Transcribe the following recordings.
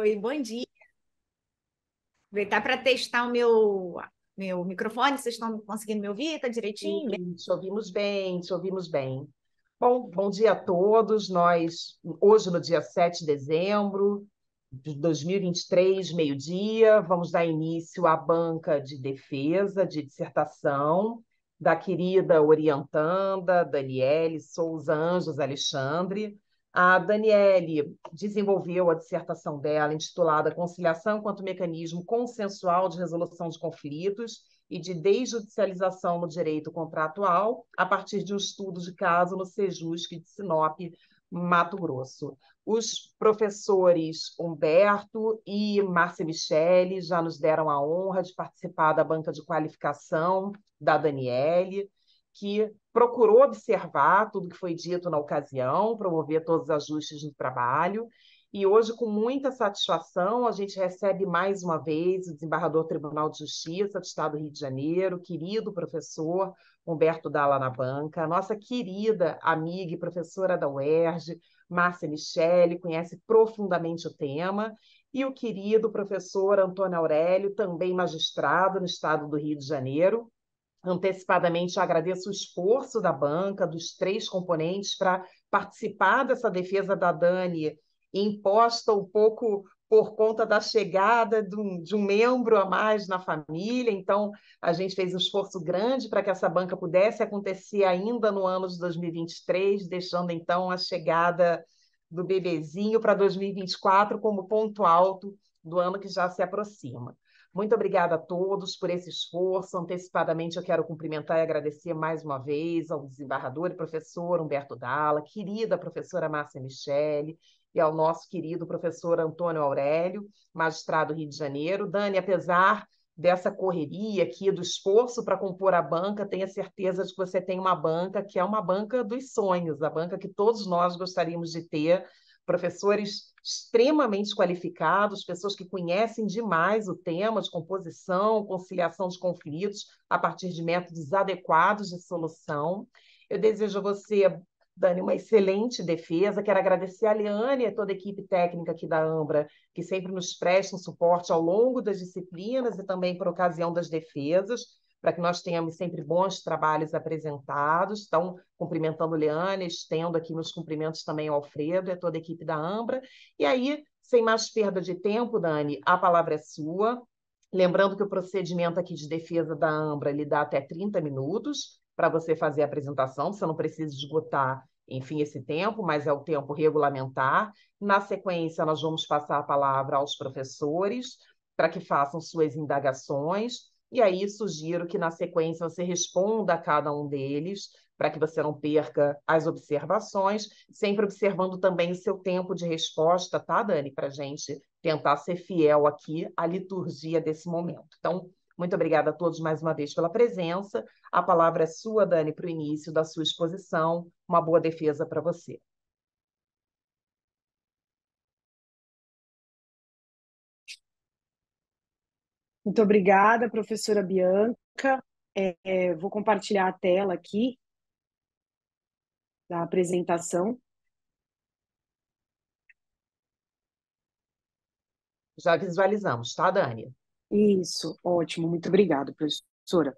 Oi, bom dia. Aproveitar para testar o meu, meu microfone, vocês estão conseguindo me ouvir? Está direitinho? te ouvimos bem, te ouvimos bem. Bom, bom dia a todos. Nós, hoje, no dia 7 de dezembro de 2023, meio-dia, vamos dar início à banca de defesa, de dissertação, da querida orientanda Daniele Souza Anjos Alexandre a Daniele desenvolveu a dissertação dela, intitulada Conciliação quanto Mecanismo Consensual de Resolução de Conflitos e de Desjudicialização no Direito Contratual, a partir de um estudo de caso no Sejusc de Sinop, Mato Grosso. Os professores Humberto e Márcia Michele já nos deram a honra de participar da banca de qualificação da Daniele que procurou observar tudo que foi dito na ocasião, promover todos os ajustes no trabalho. E hoje, com muita satisfação, a gente recebe mais uma vez o desembargador Tribunal de Justiça do Estado do Rio de Janeiro, querido professor Humberto Dalla na banca, nossa querida amiga e professora da UERJ, Márcia Michele, conhece profundamente o tema, e o querido professor Antônio Aurélio, também magistrado no Estado do Rio de Janeiro, antecipadamente agradeço o esforço da banca, dos três componentes, para participar dessa defesa da Dani, imposta um pouco por conta da chegada de um, de um, membro a mais na família. Então, a gente fez um esforço grande para que essa banca pudesse acontecer ainda no ano de 2023, deixando então a chegada do bebezinho para 2024 como ponto alto do ano que já se aproxima. Muito obrigada a todos por esse esforço. Antecipadamente, eu quero cumprimentar e agradecer mais uma vez ao desembargador e professor Humberto Dalla, querida professora Márcia Michele, e ao nosso querido professor Antônio Aurélio, magistrado do Rio de Janeiro. Dani, apesar dessa correria aqui, do esforço para compor a banca, tenha certeza de que você tem uma banca que é uma banca dos sonhos, a banca que todos nós gostaríamos de ter, professores extremamente qualificados, pessoas que conhecem demais o tema de composição, conciliação de conflitos a partir de métodos adequados de solução. Eu desejo a você, Dani, uma excelente defesa. Quero agradecer a Liane e toda a equipe técnica aqui da Ambra, que sempre nos presta um suporte ao longo das disciplinas e também por ocasião das defesas para que nós tenhamos sempre bons trabalhos apresentados. Então, cumprimentando Leane, estendo aqui meus cumprimentos também ao Alfredo e a toda a equipe da Ambra. E aí, sem mais perda de tempo, Dani, a palavra é sua. Lembrando que o procedimento aqui de defesa da Ambra lhe dá até 30 minutos para você fazer a apresentação, você não precisa esgotar, enfim, esse tempo, mas é o tempo regulamentar. Na sequência, nós vamos passar a palavra aos professores para que façam suas indagações e aí sugiro que na sequência você responda a cada um deles, para que você não perca as observações, sempre observando também o seu tempo de resposta, tá, Dani? Para a gente tentar ser fiel aqui à liturgia desse momento. Então, muito obrigada a todos mais uma vez pela presença. A palavra é sua, Dani, para o início da sua exposição. Uma boa defesa para você. Muito obrigada, professora Bianca. É, é, vou compartilhar a tela aqui da apresentação. Já visualizamos, tá, Dani? Isso, ótimo, muito obrigada, professora.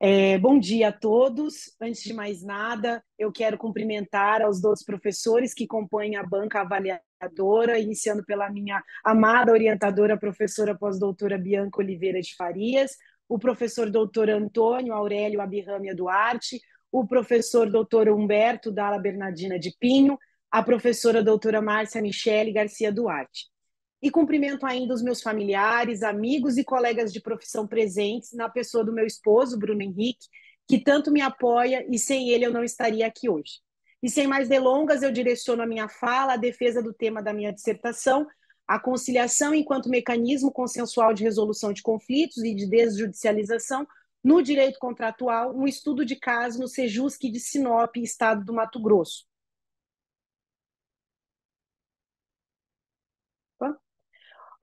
É, bom dia a todos. Antes de mais nada, eu quero cumprimentar aos dois professores que compõem a banca avaliadora, iniciando pela minha amada orientadora, professora pós-doutora Bianca Oliveira de Farias, o professor doutor Antônio Aurélio Abirramia Duarte, o professor doutor Humberto Dalla Bernardina de Pinho, a professora doutora Márcia Michele Garcia Duarte. E cumprimento ainda os meus familiares, amigos e colegas de profissão presentes, na pessoa do meu esposo, Bruno Henrique, que tanto me apoia e sem ele eu não estaria aqui hoje. E sem mais delongas, eu direciono a minha fala à defesa do tema da minha dissertação, a conciliação enquanto mecanismo consensual de resolução de conflitos e de desjudicialização no direito contratual, um estudo de caso no Sejusc de Sinop, estado do Mato Grosso.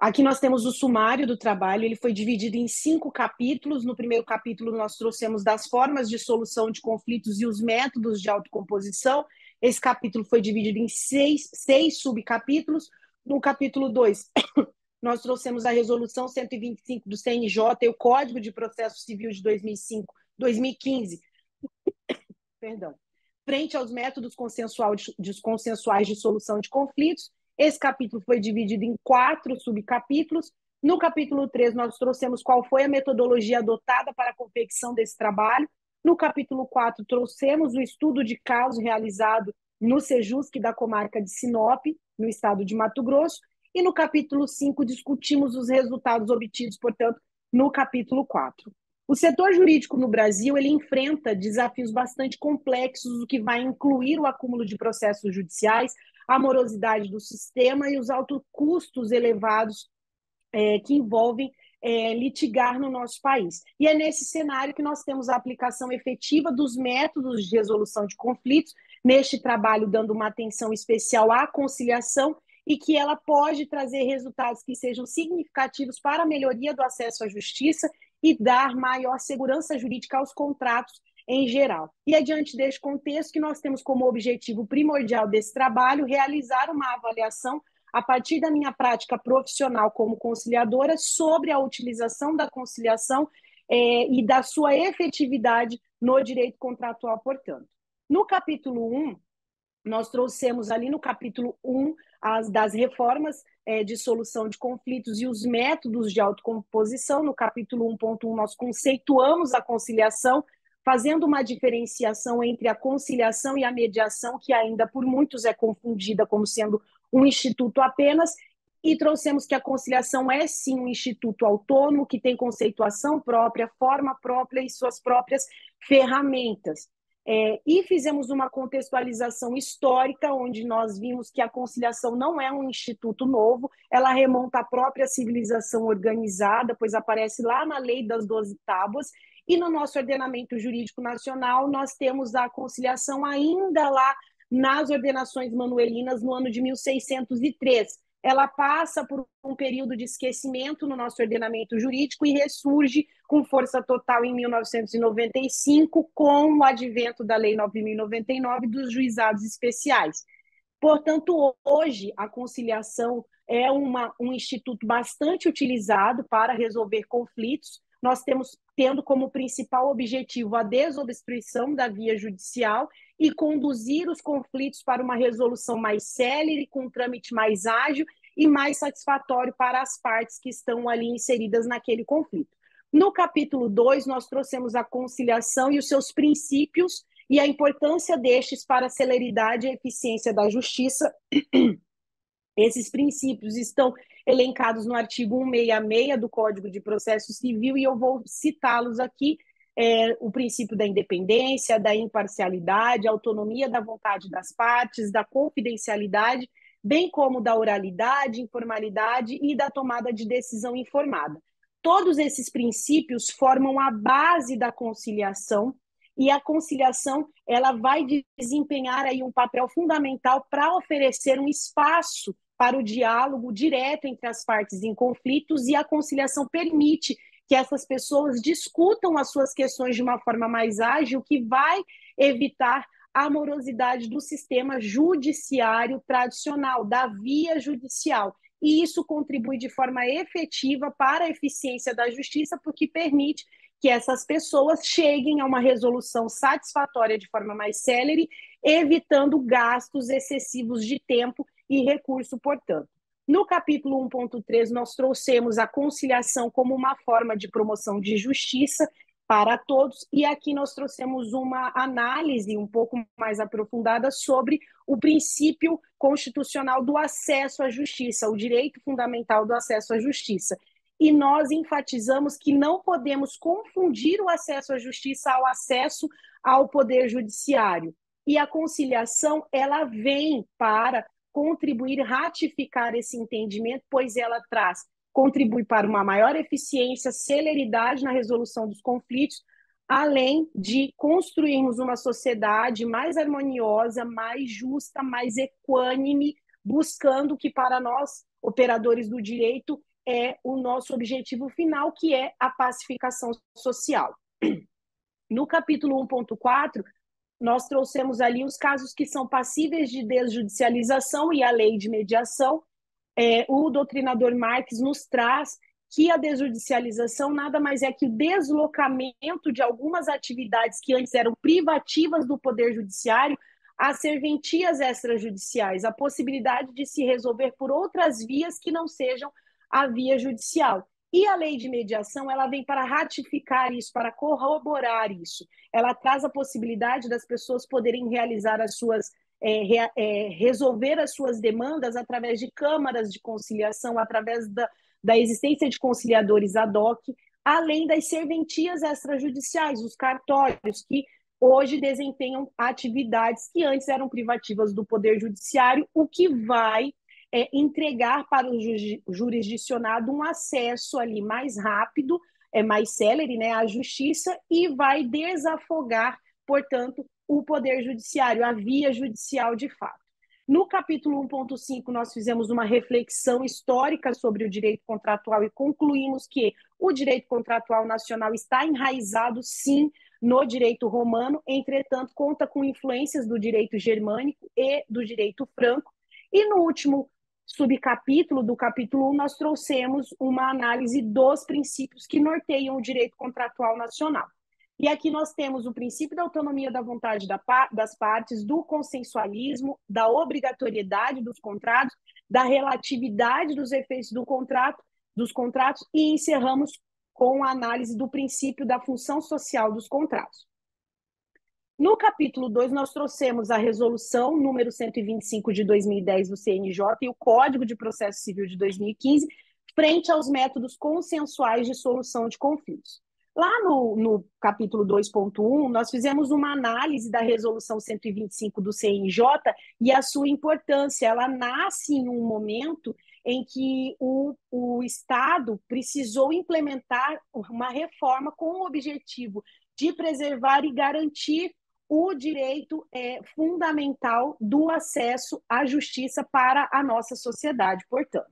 Aqui nós temos o sumário do trabalho, ele foi dividido em cinco capítulos. No primeiro capítulo, nós trouxemos das formas de solução de conflitos e os métodos de autocomposição. Esse capítulo foi dividido em seis, seis subcapítulos. No capítulo 2, nós trouxemos a resolução 125 do CNJ e o Código de Processo Civil de 2005, 2015. Perdão. Frente aos métodos consensuais de solução de conflitos, esse capítulo foi dividido em quatro subcapítulos. No capítulo 3, nós trouxemos qual foi a metodologia adotada para a confecção desse trabalho. No capítulo 4, trouxemos o estudo de caso realizado no Sejusque, da comarca de Sinop, no estado de Mato Grosso. E no capítulo 5, discutimos os resultados obtidos, portanto, no capítulo 4. O setor jurídico no Brasil ele enfrenta desafios bastante complexos, o que vai incluir o acúmulo de processos judiciais, a morosidade do sistema e os altos custos elevados é, que envolvem é, litigar no nosso país. E é nesse cenário que nós temos a aplicação efetiva dos métodos de resolução de conflitos, neste trabalho dando uma atenção especial à conciliação e que ela pode trazer resultados que sejam significativos para a melhoria do acesso à justiça e dar maior segurança jurídica aos contratos em geral. E é diante deste contexto que nós temos como objetivo primordial desse trabalho realizar uma avaliação a partir da minha prática profissional como conciliadora sobre a utilização da conciliação é, e da sua efetividade no direito contratual, portanto. No capítulo 1, nós trouxemos ali no capítulo 1 as, das reformas é, de solução de conflitos e os métodos de autocomposição. No capítulo 1.1, nós conceituamos a conciliação fazendo uma diferenciação entre a conciliação e a mediação, que ainda por muitos é confundida como sendo um instituto apenas, e trouxemos que a conciliação é sim um instituto autônomo, que tem conceituação própria, forma própria e suas próprias ferramentas. É, e fizemos uma contextualização histórica, onde nós vimos que a conciliação não é um instituto novo, ela remonta à própria civilização organizada, pois aparece lá na Lei das Doze Tábuas, e no nosso ordenamento jurídico nacional, nós temos a conciliação ainda lá nas ordenações manuelinas no ano de 1603. Ela passa por um período de esquecimento no nosso ordenamento jurídico e ressurge com força total em 1995, com o advento da Lei 9099 dos juizados especiais. Portanto, hoje, a conciliação é uma, um instituto bastante utilizado para resolver conflitos, nós temos tendo como principal objetivo a desobstruição da via judicial e conduzir os conflitos para uma resolução mais célere, com um trâmite mais ágil e mais satisfatório para as partes que estão ali inseridas naquele conflito. No capítulo 2, nós trouxemos a conciliação e os seus princípios e a importância destes para a celeridade e eficiência da justiça esses princípios estão elencados no artigo 166 do Código de Processo Civil e eu vou citá-los aqui. É, o princípio da independência, da imparcialidade, autonomia da vontade das partes, da confidencialidade, bem como da oralidade, informalidade e da tomada de decisão informada. Todos esses princípios formam a base da conciliação e a conciliação ela vai desempenhar aí um papel fundamental para oferecer um espaço para o diálogo direto entre as partes em conflitos e a conciliação permite que essas pessoas discutam as suas questões de uma forma mais ágil, que vai evitar a morosidade do sistema judiciário tradicional, da via judicial. E isso contribui de forma efetiva para a eficiência da justiça, porque permite que essas pessoas cheguem a uma resolução satisfatória de forma mais célere, evitando gastos excessivos de tempo e recurso, portanto. No capítulo 1.3, nós trouxemos a conciliação como uma forma de promoção de justiça para todos, e aqui nós trouxemos uma análise um pouco mais aprofundada sobre o princípio constitucional do acesso à justiça, o direito fundamental do acesso à justiça. E nós enfatizamos que não podemos confundir o acesso à justiça ao acesso ao poder judiciário. E a conciliação, ela vem para contribuir, ratificar esse entendimento, pois ela traz, contribui para uma maior eficiência, celeridade na resolução dos conflitos, além de construirmos uma sociedade mais harmoniosa, mais justa, mais equânime, buscando que para nós, operadores do direito, é o nosso objetivo final, que é a pacificação social. No capítulo 1.4, nós trouxemos ali os casos que são passíveis de desjudicialização e a lei de mediação. É, o doutrinador Marx nos traz que a desjudicialização nada mais é que o deslocamento de algumas atividades que antes eram privativas do poder judiciário a serventias extrajudiciais, a possibilidade de se resolver por outras vias que não sejam a via judicial. E a lei de mediação, ela vem para ratificar isso, para corroborar isso. Ela traz a possibilidade das pessoas poderem realizar as suas é, é, resolver as suas demandas através de câmaras de conciliação, através da, da existência de conciliadores ad hoc, além das serventias extrajudiciais, os cartórios, que hoje desempenham atividades que antes eram privativas do Poder Judiciário, o que vai é, entregar para o jurisdicionado um acesso ali mais rápido, é mais célere, né, à justiça e vai desafogar, portanto, o poder judiciário, a via judicial de fato. No capítulo 1.5, nós fizemos uma reflexão histórica sobre o direito contratual e concluímos que o direito contratual nacional está enraizado, sim, no direito romano, entretanto, conta com influências do direito germânico e do direito franco. E no último subcapítulo do capítulo 1, nós trouxemos uma análise dos princípios que norteiam o direito contratual nacional. E aqui nós temos o princípio da autonomia da vontade das partes, do consensualismo, da obrigatoriedade dos contratos, da relatividade dos efeitos do contrato, dos contratos e encerramos com a análise do princípio da função social dos contratos. No capítulo 2, nós trouxemos a resolução número 125 de 2010 do CNJ e o Código de Processo Civil de 2015, frente aos métodos consensuais de solução de conflitos. Lá no, no capítulo 2.1, nós fizemos uma análise da resolução 125 do CNJ e a sua importância. Ela nasce em um momento em que o, o Estado precisou implementar uma reforma com o objetivo de preservar e garantir o direito é fundamental do acesso à justiça para a nossa sociedade, portanto.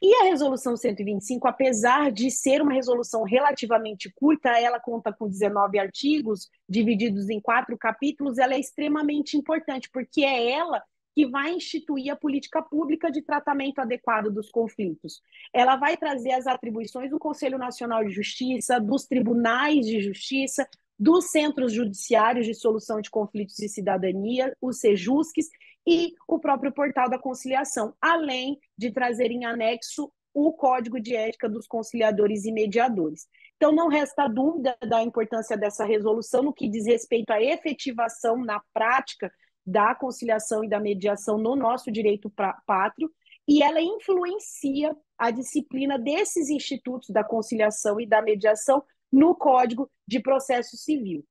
E a resolução 125, apesar de ser uma resolução relativamente curta, ela conta com 19 artigos, divididos em quatro capítulos, ela é extremamente importante, porque é ela que vai instituir a política pública de tratamento adequado dos conflitos. Ela vai trazer as atribuições do Conselho Nacional de Justiça, dos tribunais de justiça, dos Centros Judiciários de Solução de Conflitos de Cidadania, os SEJUSCs, e o próprio portal da conciliação, além de trazer em anexo o Código de Ética dos Conciliadores e Mediadores. Então, não resta dúvida da importância dessa resolução no que diz respeito à efetivação na prática da conciliação e da mediação no nosso direito pátrio, e ela influencia a disciplina desses institutos da conciliação e da mediação no Código de Processo Civil,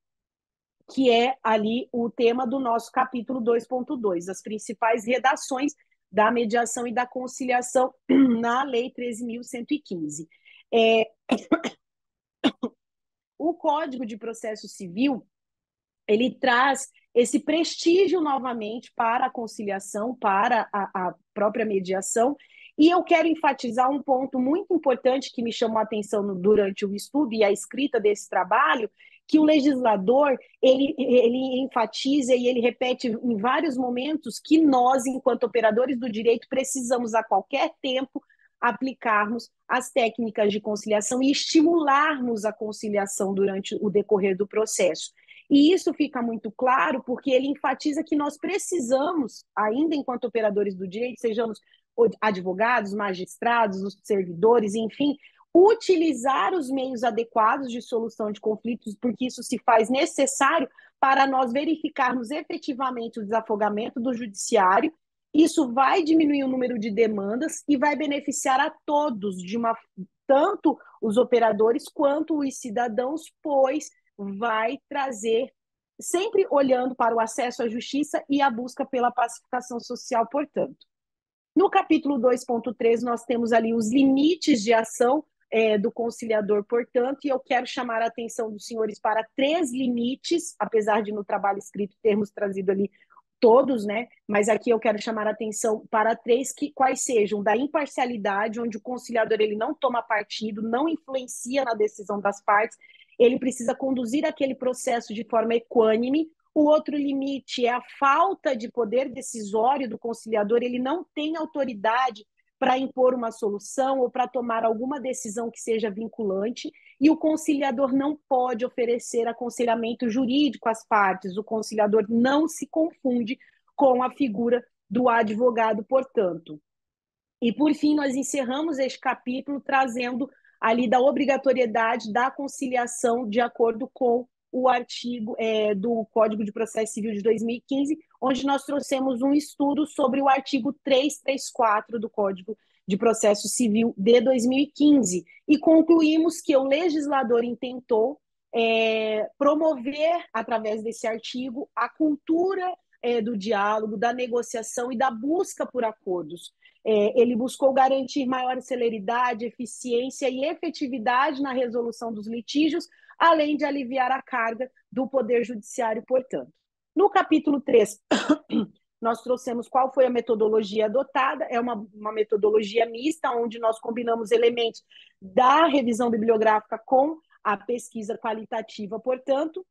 que é ali o tema do nosso capítulo 2.2, as principais redações da mediação e da conciliação na Lei 13.115. É... O Código de Processo Civil ele traz esse prestígio novamente para a conciliação, para a, a própria mediação, e eu quero enfatizar um ponto muito importante que me chamou a atenção durante o estudo e a escrita desse trabalho, que o legislador ele, ele enfatiza e ele repete em vários momentos que nós, enquanto operadores do direito, precisamos a qualquer tempo aplicarmos as técnicas de conciliação e estimularmos a conciliação durante o decorrer do processo. E isso fica muito claro porque ele enfatiza que nós precisamos, ainda enquanto operadores do direito, sejamos advogados, magistrados, os servidores, enfim, utilizar os meios adequados de solução de conflitos, porque isso se faz necessário para nós verificarmos efetivamente o desafogamento do judiciário. Isso vai diminuir o número de demandas e vai beneficiar a todos, de uma tanto os operadores quanto os cidadãos, pois vai trazer sempre olhando para o acesso à justiça e a busca pela pacificação social, portanto. No capítulo 2.3, nós temos ali os limites de ação é, do conciliador, portanto, e eu quero chamar a atenção dos senhores para três limites, apesar de no trabalho escrito termos trazido ali todos, né? Mas aqui eu quero chamar a atenção para três que quais sejam da imparcialidade, onde o conciliador ele não toma partido, não influencia na decisão das partes, ele precisa conduzir aquele processo de forma equânime, o outro limite é a falta de poder decisório do conciliador, ele não tem autoridade para impor uma solução ou para tomar alguma decisão que seja vinculante, e o conciliador não pode oferecer aconselhamento jurídico às partes. O conciliador não se confunde com a figura do advogado, portanto. E por fim, nós encerramos este capítulo trazendo ali da obrigatoriedade da conciliação de acordo com o artigo é, do Código de Processo Civil de 2015, onde nós trouxemos um estudo sobre o artigo 334 do Código de Processo Civil de 2015 e concluímos que o legislador intentou é, promover, através desse artigo, a cultura é, do diálogo, da negociação e da busca por acordos. É, ele buscou garantir maior celeridade, eficiência e efetividade na resolução dos litígios, além de aliviar a carga do Poder Judiciário, portanto. No capítulo 3, nós trouxemos qual foi a metodologia adotada, é uma, uma metodologia mista, onde nós combinamos elementos da revisão bibliográfica com a pesquisa qualitativa, portanto.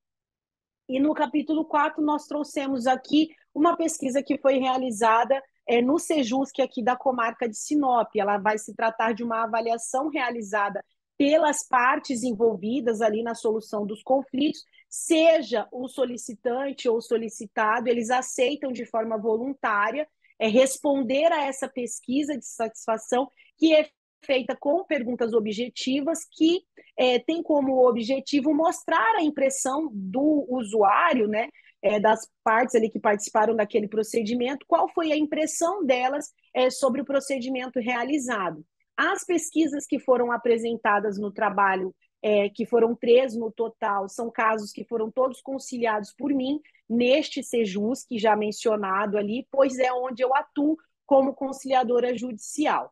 E no capítulo 4, nós trouxemos aqui uma pesquisa que foi realizada é, no Sejusque, aqui da comarca de Sinop. Ela vai se tratar de uma avaliação realizada pelas partes envolvidas ali na solução dos conflitos, seja o solicitante ou solicitado, eles aceitam de forma voluntária é, responder a essa pesquisa de satisfação que é feita com perguntas objetivas que é, tem como objetivo mostrar a impressão do usuário, né, é, das partes ali que participaram daquele procedimento, qual foi a impressão delas é, sobre o procedimento realizado. As pesquisas que foram apresentadas no trabalho, é, que foram três no total, são casos que foram todos conciliados por mim neste Sejus, que já mencionado ali, pois é onde eu atuo como conciliadora judicial.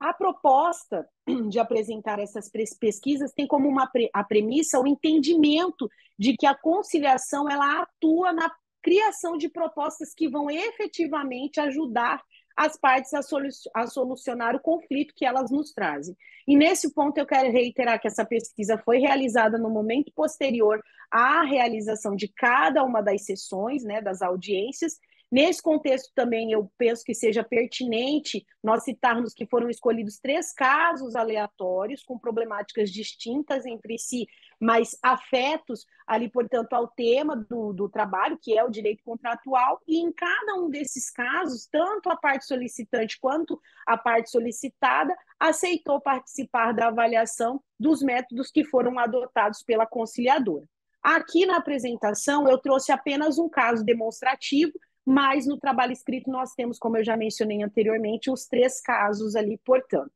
A proposta de apresentar essas pesquisas tem como uma pre a premissa o entendimento de que a conciliação ela atua na criação de propostas que vão efetivamente ajudar as partes a, solu a solucionar o conflito que elas nos trazem. E nesse ponto eu quero reiterar que essa pesquisa foi realizada no momento posterior à realização de cada uma das sessões, né, das audiências, Nesse contexto também, eu penso que seja pertinente nós citarmos que foram escolhidos três casos aleatórios, com problemáticas distintas entre si, mas afetos ali, portanto, ao tema do, do trabalho, que é o direito contratual, e em cada um desses casos, tanto a parte solicitante quanto a parte solicitada aceitou participar da avaliação dos métodos que foram adotados pela conciliadora. Aqui na apresentação, eu trouxe apenas um caso demonstrativo mas no trabalho escrito nós temos, como eu já mencionei anteriormente, os três casos ali, portanto.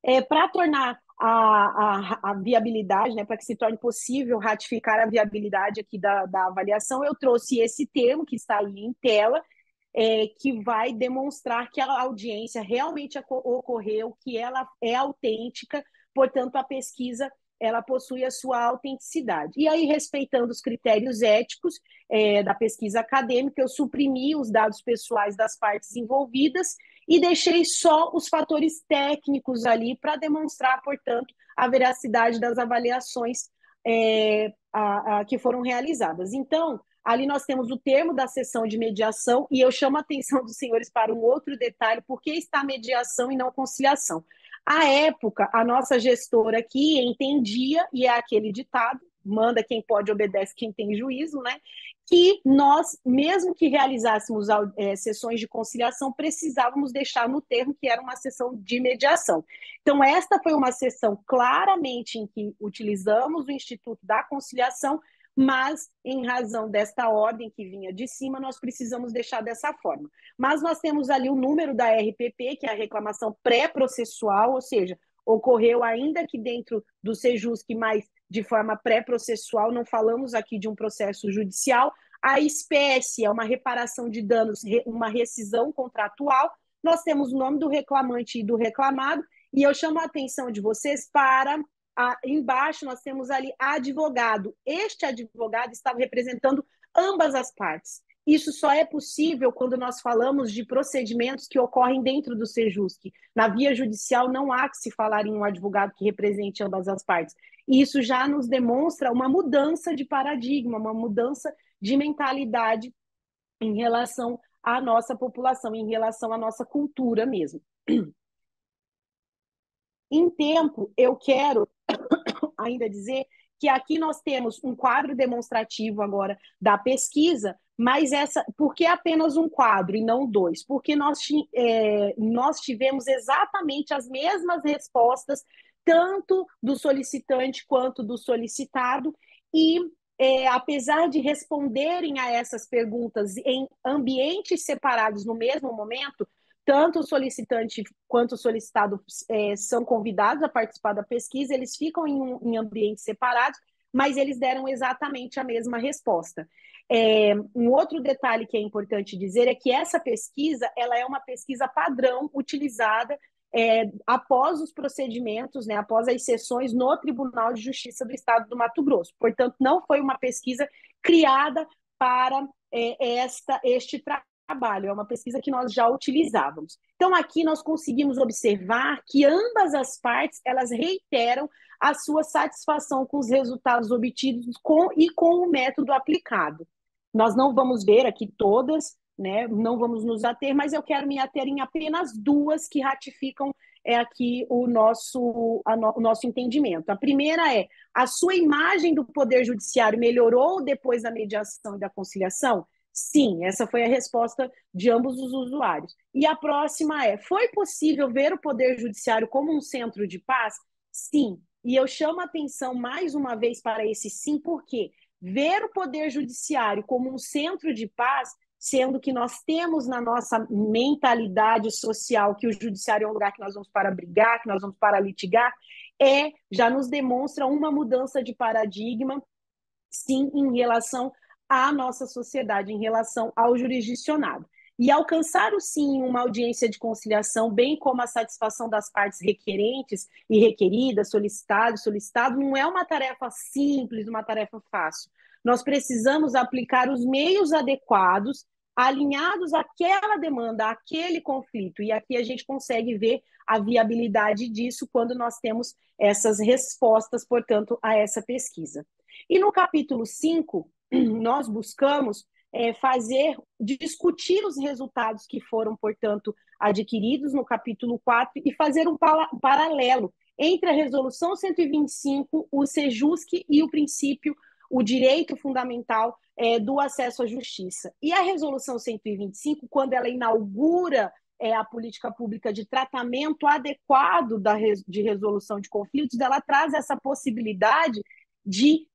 É, Para tornar a, a, a, viabilidade, né, para que se torne possível ratificar a viabilidade aqui da, da avaliação, eu trouxe esse termo que está aí em tela, é, que vai demonstrar que a audiência realmente ocorreu, que ela é autêntica, portanto, a pesquisa ela possui a sua autenticidade. E aí, respeitando os critérios éticos é, da pesquisa acadêmica, eu suprimi os dados pessoais das partes envolvidas e deixei só os fatores técnicos ali para demonstrar, portanto, a veracidade das avaliações é, a, a, que foram realizadas. Então, ali nós temos o termo da sessão de mediação, e eu chamo a atenção dos senhores para um outro detalhe, por que está mediação e não conciliação. À época, a nossa gestora aqui entendia, e é aquele ditado, manda quem pode, obedece quem tem juízo, né? Que nós, mesmo que realizássemos é, sessões de conciliação, precisávamos deixar no termo que era uma sessão de mediação. Então, esta foi uma sessão claramente em que utilizamos o Instituto da Conciliação mas em razão desta ordem que vinha de cima, nós precisamos deixar dessa forma. Mas nós temos ali o número da RPP, que é a reclamação pré-processual, ou seja, ocorreu ainda que dentro do que mas de forma pré-processual, não falamos aqui de um processo judicial, a espécie é uma reparação de danos, uma rescisão contratual, nós temos o nome do reclamante e do reclamado, e eu chamo a atenção de vocês para a, embaixo nós temos ali advogado. Este advogado estava representando ambas as partes. Isso só é possível quando nós falamos de procedimentos que ocorrem dentro do SEJUSC. Na via judicial não há que se falar em um advogado que represente ambas as partes. E isso já nos demonstra uma mudança de paradigma, uma mudança de mentalidade em relação à nossa população, em relação à nossa cultura mesmo. Em tempo, eu quero ainda dizer que aqui nós temos um quadro demonstrativo agora da pesquisa, mas essa, por que apenas um quadro e não dois? Porque nós, é, nós tivemos exatamente as mesmas respostas, tanto do solicitante quanto do solicitado, e é, apesar de responderem a essas perguntas em ambientes separados no mesmo momento, tanto o solicitante quanto o solicitado é, são convidados a participar da pesquisa, eles ficam em, um, em ambientes separados, mas eles deram exatamente a mesma resposta. É, um outro detalhe que é importante dizer é que essa pesquisa ela é uma pesquisa padrão utilizada é, após os procedimentos, né, após as sessões no Tribunal de Justiça do Estado do Mato Grosso. Portanto, não foi uma pesquisa criada para é, esta, este trabalho trabalho, é uma pesquisa que nós já utilizávamos. Então aqui nós conseguimos observar que ambas as partes, elas reiteram a sua satisfação com os resultados obtidos com e com o método aplicado. Nós não vamos ver aqui todas, né? Não vamos nos ater, mas eu quero me ater em apenas duas que ratificam é aqui o nosso, no, o nosso entendimento. A primeira é: a sua imagem do Poder Judiciário melhorou depois da mediação e da conciliação? Sim, essa foi a resposta de ambos os usuários. E a próxima é: foi possível ver o Poder Judiciário como um centro de paz? Sim. E eu chamo a atenção mais uma vez para esse sim, porque ver o Poder Judiciário como um centro de paz, sendo que nós temos na nossa mentalidade social que o Judiciário é um lugar que nós vamos para brigar, que nós vamos para litigar, é já nos demonstra uma mudança de paradigma, sim, em relação à nossa sociedade em relação ao jurisdicionado. E alcançar, sim, uma audiência de conciliação, bem como a satisfação das partes requerentes e requeridas, solicitado, solicitado, não é uma tarefa simples, uma tarefa fácil. Nós precisamos aplicar os meios adequados alinhados àquela demanda, àquele conflito. E aqui a gente consegue ver a viabilidade disso quando nós temos essas respostas, portanto, a essa pesquisa. E no capítulo 5, nós buscamos é, fazer, discutir os resultados que foram, portanto, adquiridos no capítulo 4 e fazer um paralelo entre a Resolução 125, o SEJUSC e o princípio, o direito fundamental é, do acesso à justiça. E a Resolução 125, quando ela inaugura é, a política pública de tratamento adequado da res- de resolução de conflitos, ela traz essa possibilidade de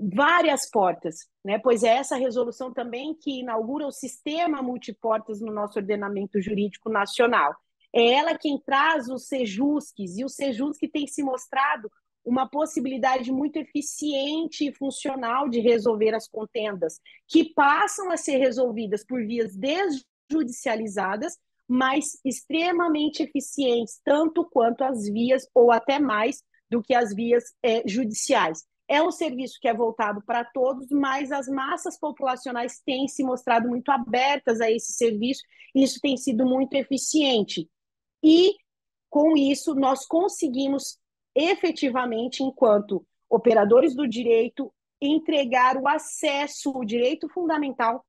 várias portas, né? Pois é essa resolução também que inaugura o sistema multiportas no nosso ordenamento jurídico nacional. É ela quem traz os sejusques e o sejusque tem se mostrado uma possibilidade muito eficiente e funcional de resolver as contendas, que passam a ser resolvidas por vias desjudicializadas, mas extremamente eficientes, tanto quanto as vias, ou até mais do que as vias é, judiciais. É um serviço que é voltado para todos, mas as massas populacionais têm se mostrado muito abertas a esse serviço, e isso tem sido muito eficiente. E com isso, nós conseguimos efetivamente, enquanto operadores do direito, entregar o acesso, o direito fundamental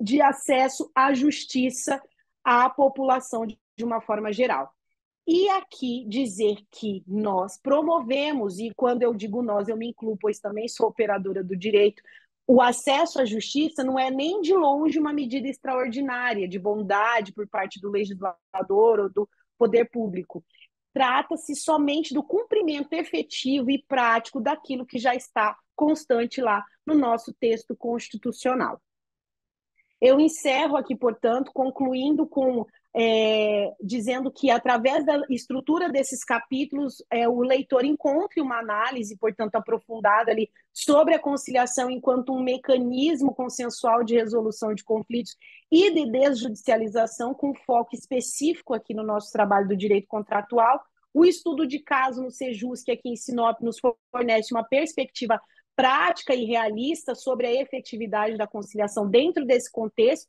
de acesso à justiça à população de uma forma geral. E aqui dizer que nós promovemos, e quando eu digo nós, eu me incluo, pois também sou operadora do direito, o acesso à justiça não é nem de longe uma medida extraordinária de bondade por parte do legislador ou do poder público. Trata-se somente do cumprimento efetivo e prático daquilo que já está constante lá no nosso texto constitucional. Eu encerro aqui, portanto, concluindo com é, dizendo que através da estrutura desses capítulos é, o leitor encontre uma análise, portanto, aprofundada ali sobre a conciliação enquanto um mecanismo consensual de resolução de conflitos e de desjudicialização com foco específico aqui no nosso trabalho do direito contratual. O estudo de caso no Sejus, que aqui em Sinop nos fornece uma perspectiva prática e realista sobre a efetividade da conciliação dentro desse contexto,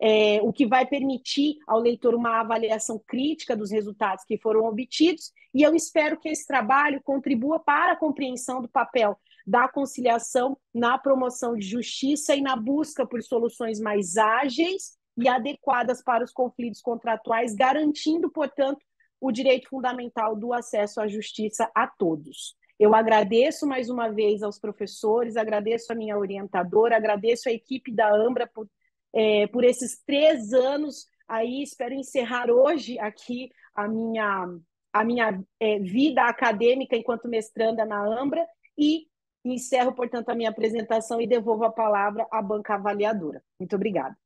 é, o que vai permitir ao leitor uma avaliação crítica dos resultados que foram obtidos, e eu espero que esse trabalho contribua para a compreensão do papel da conciliação na promoção de justiça e na busca por soluções mais ágeis e adequadas para os conflitos contratuais, garantindo, portanto, o direito fundamental do acesso à justiça a todos. Eu agradeço mais uma vez aos professores, agradeço a minha orientadora, agradeço a equipe da Ambra por é, por esses três anos aí. Espero encerrar hoje aqui a minha, a minha é, vida acadêmica enquanto mestranda na Ambra e encerro, portanto, a minha apresentação e devolvo a palavra à banca avaliadora. Muito obrigada.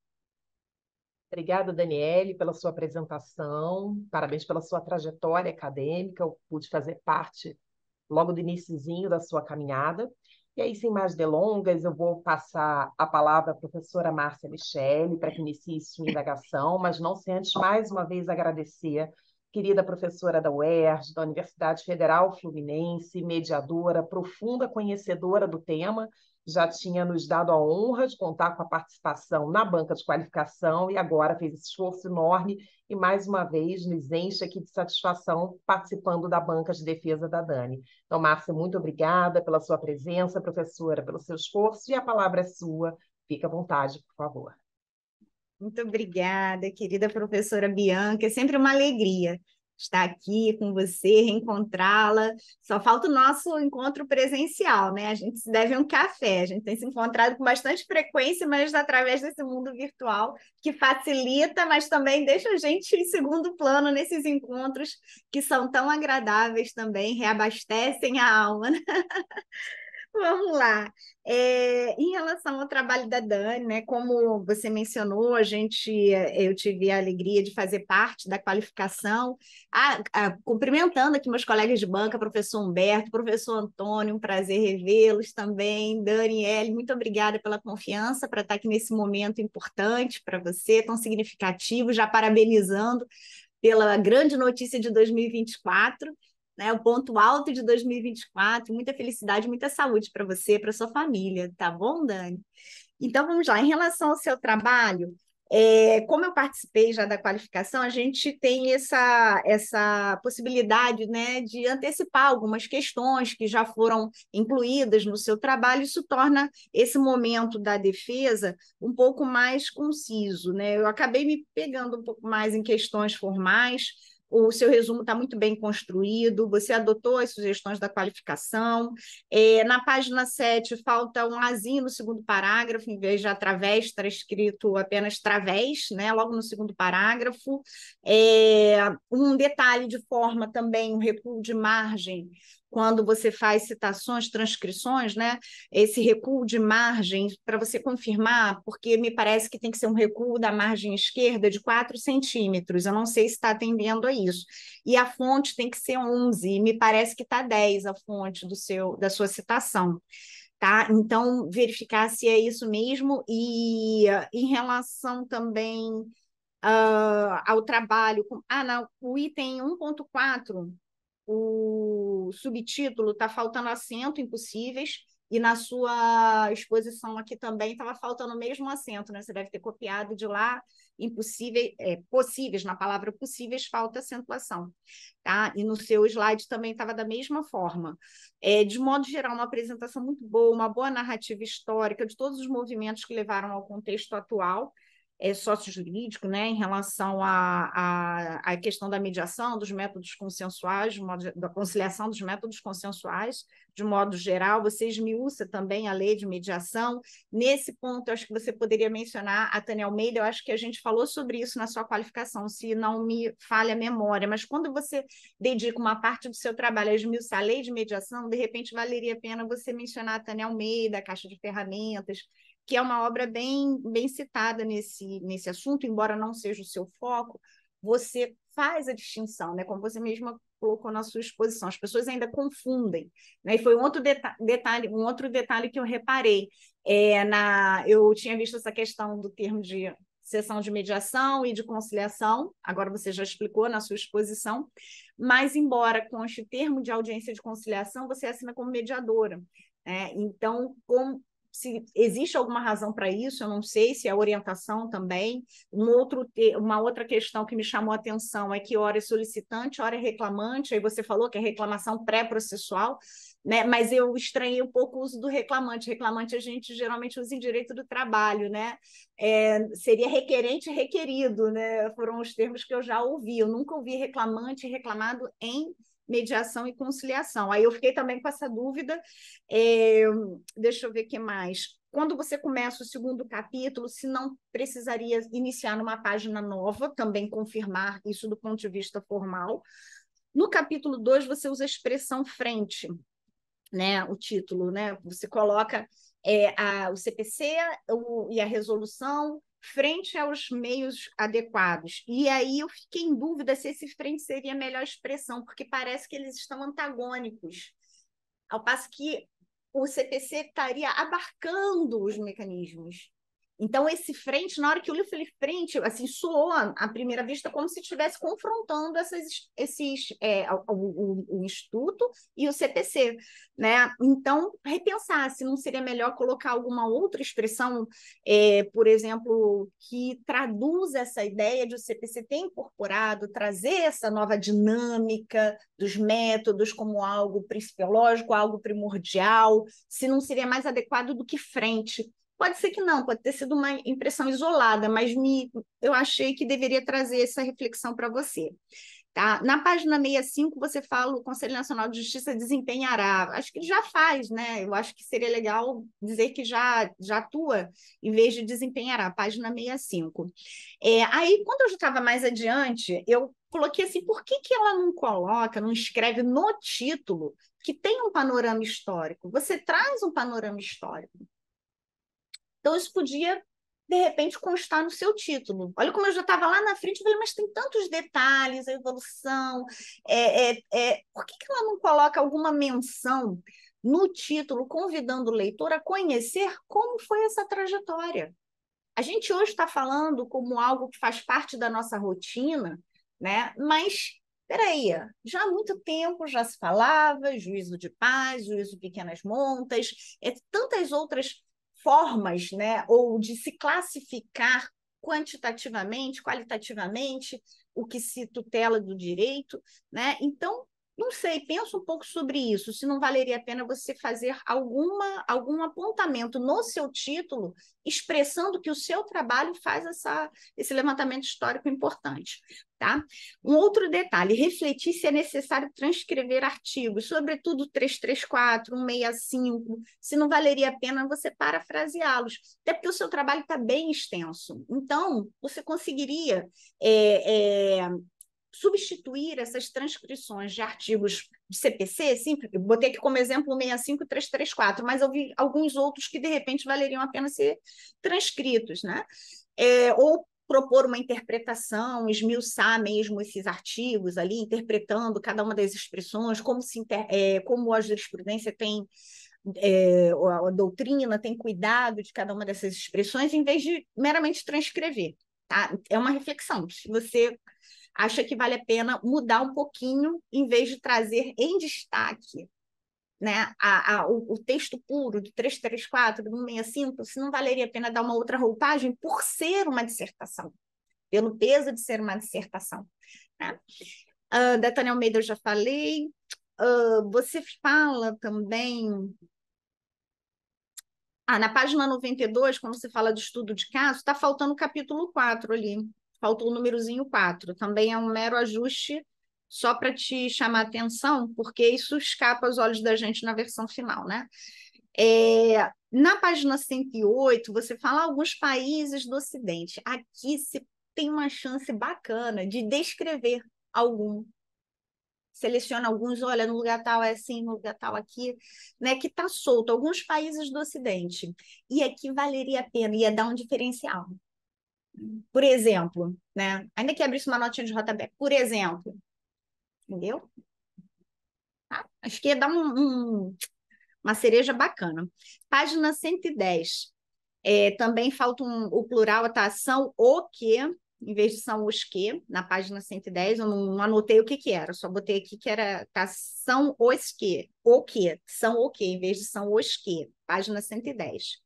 Obrigada, Daniele, pela sua apresentação. Parabéns pela sua trajetória acadêmica. Eu pude fazer parte logo do iníciozinho da sua caminhada. E aí, sem mais delongas, eu vou passar a palavra à professora Márcia Michele para que inicie sua indagação, mas não sem antes mais uma vez agradecer, querida professora da UERJ, da Universidade Federal Fluminense, mediadora, profunda conhecedora do tema já tinha nos dado a honra de contar com a participação na banca de qualificação e agora fez esse esforço enorme e, mais uma vez, nos enche aqui de satisfação participando da banca de defesa da Dani. Então, Márcia, muito obrigada pela sua presença, professora, pelo seu esforço e a palavra é sua. Fique à vontade, por favor. Muito obrigada, querida professora Bianca. É sempre uma alegria estar aqui com você, reencontrá-la. Só falta o nosso encontro presencial, né? A gente se deve a um café, a gente tem se encontrado com bastante frequência, mas através desse mundo virtual que facilita, mas também deixa a gente em segundo plano nesses encontros que são tão agradáveis também, reabastecem a alma. Né? Vamos lá. É, em relação ao trabalho da Dani, né, como você mencionou, a gente, eh, eu tive a alegria de fazer parte da qualificação, Ah, cumprimentando aqui meus colegas de banca, professor Humberto, professor Antônio, um prazer revê-los também, Dani Eli, muito obrigada pela confiança para estar aqui nesse momento importante para você, tão significativo, já parabenizando pela grande notícia de 2024 né? O ponto alto de 2024. Muita felicidade, muita saúde para você, para sua família, tá bom, Dani? Então vamos lá. Em relação ao seu trabalho, é, como eu participei já da qualificação, a gente tem essa, essa possibilidade né, de antecipar algumas questões que já foram incluídas no seu trabalho. Isso torna esse momento da defesa um pouco mais conciso. Né? Eu acabei me pegando um pouco mais em questões formais, o seu resumo está muito bem construído, você adotou as sugestões da qualificação. É, na página 7, falta um azinho no segundo parágrafo, em vez de através, está escrito apenas través, né? logo no segundo parágrafo. É, um detalhe de forma também, um recuo de margem quando você faz citações, transcrições, né? Esse recuo de margem para você confirmar, porque me parece que tem que ser um recuo da margem esquerda de 4 centímetros. Eu não sei se está atendendo a isso. E a fonte tem que ser 11, me parece que está 10 a fonte do seu da sua citação. Tá? Então, verificar se é isso mesmo, e em relação também uh, ao trabalho. Com... Ah, não, o item 1.4 o subtítulo está faltando acento impossíveis e na sua exposição aqui também estava faltando o mesmo acento, né? Você deve ter copiado de lá impossível, é, possíveis, na palavra possíveis falta acentuação, tá? E no seu slide também estava da mesma forma. É, de modo geral, uma apresentação muito boa, uma boa narrativa histórica de todos os movimentos que levaram ao contexto atual, é, eh, sócio-jurídico né, em relação à, à, questão da mediação, dos métodos consensuais, modo, da conciliação dos métodos consensuais, de modo geral. Você esmiuça também a lei de mediação. Nesse ponto, acho que você poderia mencionar a Tânia Almeida, eu acho que a gente falou sobre isso na sua qualificação, se não me falha a memória, mas quando você dedica uma parte do seu trabalho a esmiuçar a lei de mediação, de repente valeria a pena você mencionar a Tânia Almeida, a Caixa de Ferramentas, que é uma obra bem, bem citada nesse, nesse assunto, embora não seja o seu foco, você faz a distinção, né? como você mesma colocou na sua exposição. As pessoas ainda confundem, né? E foi um outro deta detalhe, um outro detalhe que eu reparei. É, na, eu tinha visto essa questão do termo de sessão de mediação e de conciliação, agora você já explicou na sua exposição, mas embora conste termo de audiência de conciliação, você assina como mediadora. Né? Então, com, se existe alguma razão para isso, eu não sei se é orientação também. Um outro, uma outra questão que me chamou a atenção é que hora é solicitante, hora é reclamante, aí você falou que é reclamação pré-processual, né? mas eu estranhei um pouco o uso do reclamante. Reclamante a gente geralmente usa em direito do trabalho, né? É, seria requerente e requerido, né? Foram os termos que eu já ouvi. Eu nunca ouvi reclamante e reclamado em mediação e conciliação. Aí eu fiquei também com essa dúvida. É, deixa eu ver o que mais. Quando você começa o segundo capítulo, se não precisaria iniciar numa página nova, também confirmar isso do ponto de vista formal. No capítulo 2, você usa a expressão frente, né? O título, né? Você coloca é, a, o CPC o, e a resolução frente aos meios adequados. E aí eu fiquei em dúvida se esse frente seria a melhor expressão, porque parece que eles estão antagônicos. Ao passo que o CPC estaria abarcando os mecanismos. Então, esse frente, na hora que eu li, eu falei, frente, assim, soou à primeira vista como se estivesse confrontando essas, esses, é, o, o, o, Instituto e o CPC né? Então, repensar se não seria melhor colocar alguma outra expressão, é, por exemplo, que traduz essa ideia de o CPC ter incorporado, trazer essa nova dinâmica dos métodos como algo principiológico, algo primordial, se não seria mais adequado do que frente, Pode ser que não, pode ter sido uma impressão isolada, mas me, eu achei que deveria trazer essa reflexão para você. Tá? Na página 65, você fala o Conselho Nacional de Justiça desempenhará. Acho que já faz, né? Eu acho que seria legal dizer que já, já atua em vez de desempenhará, página 65. É, aí, quando eu já estava mais adiante, eu coloquei assim, por que, que ela não coloca, não escreve no título que tem um panorama histórico? Você traz um panorama histórico. Então, isso podia, de repente, constar no seu título. Olha como eu já estava lá na frente, eu falei, mas tem tantos detalhes, a evolução. É, é, é... Por que, que ela não coloca alguma menção no título, convidando o leitor a conhecer como foi essa trajetória? A gente hoje está falando como algo que faz parte da nossa rotina, né? Mas peraí, já há muito tempo já se falava juízo de paz, juízo de pequenas montas, é, tantas outras formas, né, ou de se classificar quantitativamente, qualitativamente, o que se tutela do direito, né? Então, não sei, pensa um pouco sobre isso, se não valeria a pena você fazer alguma, algum apontamento no seu título, expressando que o seu trabalho faz essa, esse levantamento histórico importante. Tá? Um outro detalhe, refletir se é necessário transcrever artigos, sobretudo 334, 165, se não valeria a pena você parafraseá-los, até porque o seu trabalho está bem extenso. Então, você conseguiria é, é, substituir essas transcrições de artigos de CPC, simples, botei aqui como exemplo o 65334, mas eu vi alguns outros que de repente valeriam a pena ser transcritos, né? É, ou propor uma interpretação, esmiuçar mesmo esses artigos ali, interpretando cada uma das expressões, como, se inter... é, como a jurisprudência tem é, a, doutrina tem cuidado de cada uma dessas expressões, em vez de meramente transcrever. Tá? É uma reflexão. Se você acha que vale a pena mudar um pouquinho em vez de trazer em destaque né, a, a, o, o, texto puro do 334, do 165, se não valeria a pena dar uma outra roupagem por ser uma dissertação, pelo peso de ser uma dissertação. Né? Uh, da Tânia Almeida eu já falei. Uh, você fala também... Ah, na página 92, quando você fala de estudo de caso, está faltando o capítulo 4 ali faltou o númerozinho 4. Também é um mero ajuste só para te chamar atenção, porque isso escapa aos olhos da gente na versão final, né? É, na página 108, você fala alguns países do Ocidente. Aqui se tem uma chance bacana de descrever algum. Seleciona alguns, olha, no lugar tal é assim, no lugar tal aqui, né? Que está solto, alguns países do Ocidente. E aqui valeria a pena, ia dar um diferencial. Por exemplo, né? Ainda que abrisse uma notinha de aberta, por exemplo. Entendeu? Tá? Acho que ia dar um, um, uma cereja bacana. Página 110. É, também falta um, o plural, a tá? ação, o que, em vez de são os que, na página 110, eu não, não anotei o que que era, só botei aqui que era, tá, são os que, o que, são o que, em vez de são os que, página 110.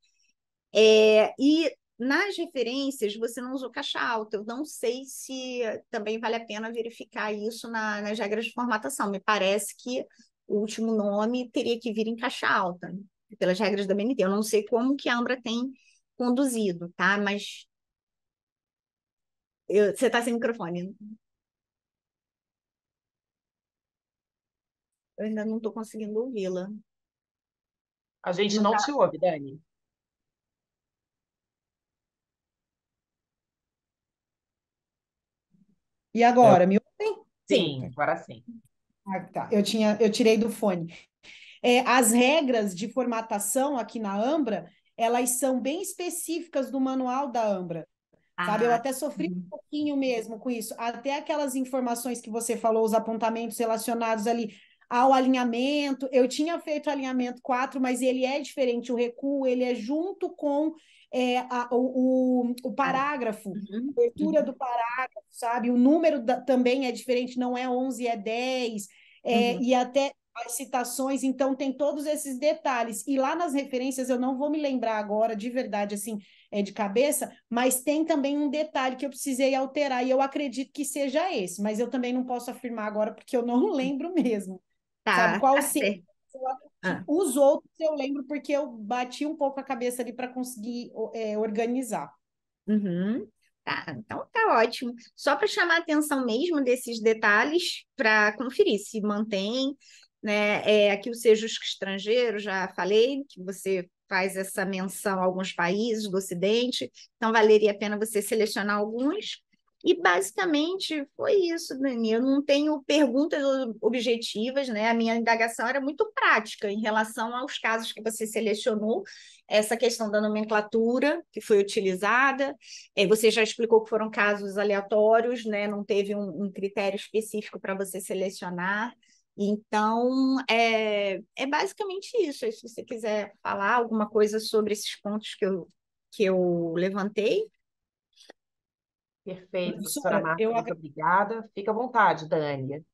É, e nas referências, você não usou caixa alta. Eu não sei se também vale a pena verificar isso na, nas regras de formatação. Me parece que o último nome teria que vir em caixa alta, pelas regras da BNT. Eu não sei como que a Ambra tem conduzido, tá? Mas eu, você está sem microfone. Eu ainda não estou conseguindo ouvi-la. A gente não, não tá... te ouve, Dani. E agora, é. me ouvem? Sim, agora sim. Ah, tá. Eu, tinha, eu tirei do fone. É, as regras de formatação aqui na Ambra, elas são bem específicas do manual da Ambra. Ah. Sabe, eu até sofri um pouquinho mesmo com isso. Até aquelas informações que você falou, os apontamentos relacionados ali ao alinhamento. Eu tinha feito alinhamento 4, mas ele é diferente. O recuo, ele é junto com é, a, o, o, parágrafo, uhum. a uhum. abertura do parágrafo, sabe? O número da, também é diferente, não é 11, é 10, é, uhum. e até as citações, então tem todos esses detalhes. E lá nas referências, eu não vou me lembrar agora, de verdade, assim, é de cabeça, mas tem também um detalhe que eu precisei alterar, e eu acredito que seja esse, mas eu também não posso afirmar agora, porque eu não lembro mesmo. Tá, sabe qual tá seja? Ah. Os outros eu lembro porque eu bati um pouco a cabeça ali para conseguir é, organizar. Uhum. Tá, então tá ótimo. Só para chamar a atenção mesmo desses detalhes, para conferir se mantém, né? É, aqui o Sejusc Estrangeiro, já falei, que você faz essa menção a alguns países do Ocidente, então valeria a pena você selecionar alguns. E basicamente foi isso, Dani. Eu não tenho perguntas objetivas, né? A minha indagação era muito prática em relação aos casos que você selecionou, essa questão da nomenclatura que foi utilizada. Eh, você já explicou que foram casos aleatórios, né? Não teve um, um critério específico para você selecionar. Então, é, é basicamente isso. Se você quiser falar alguma coisa sobre esses pontos que eu, que eu levantei. Perfeito, professora Marta, eu... muito obrigada. Fica à vontade, Dani.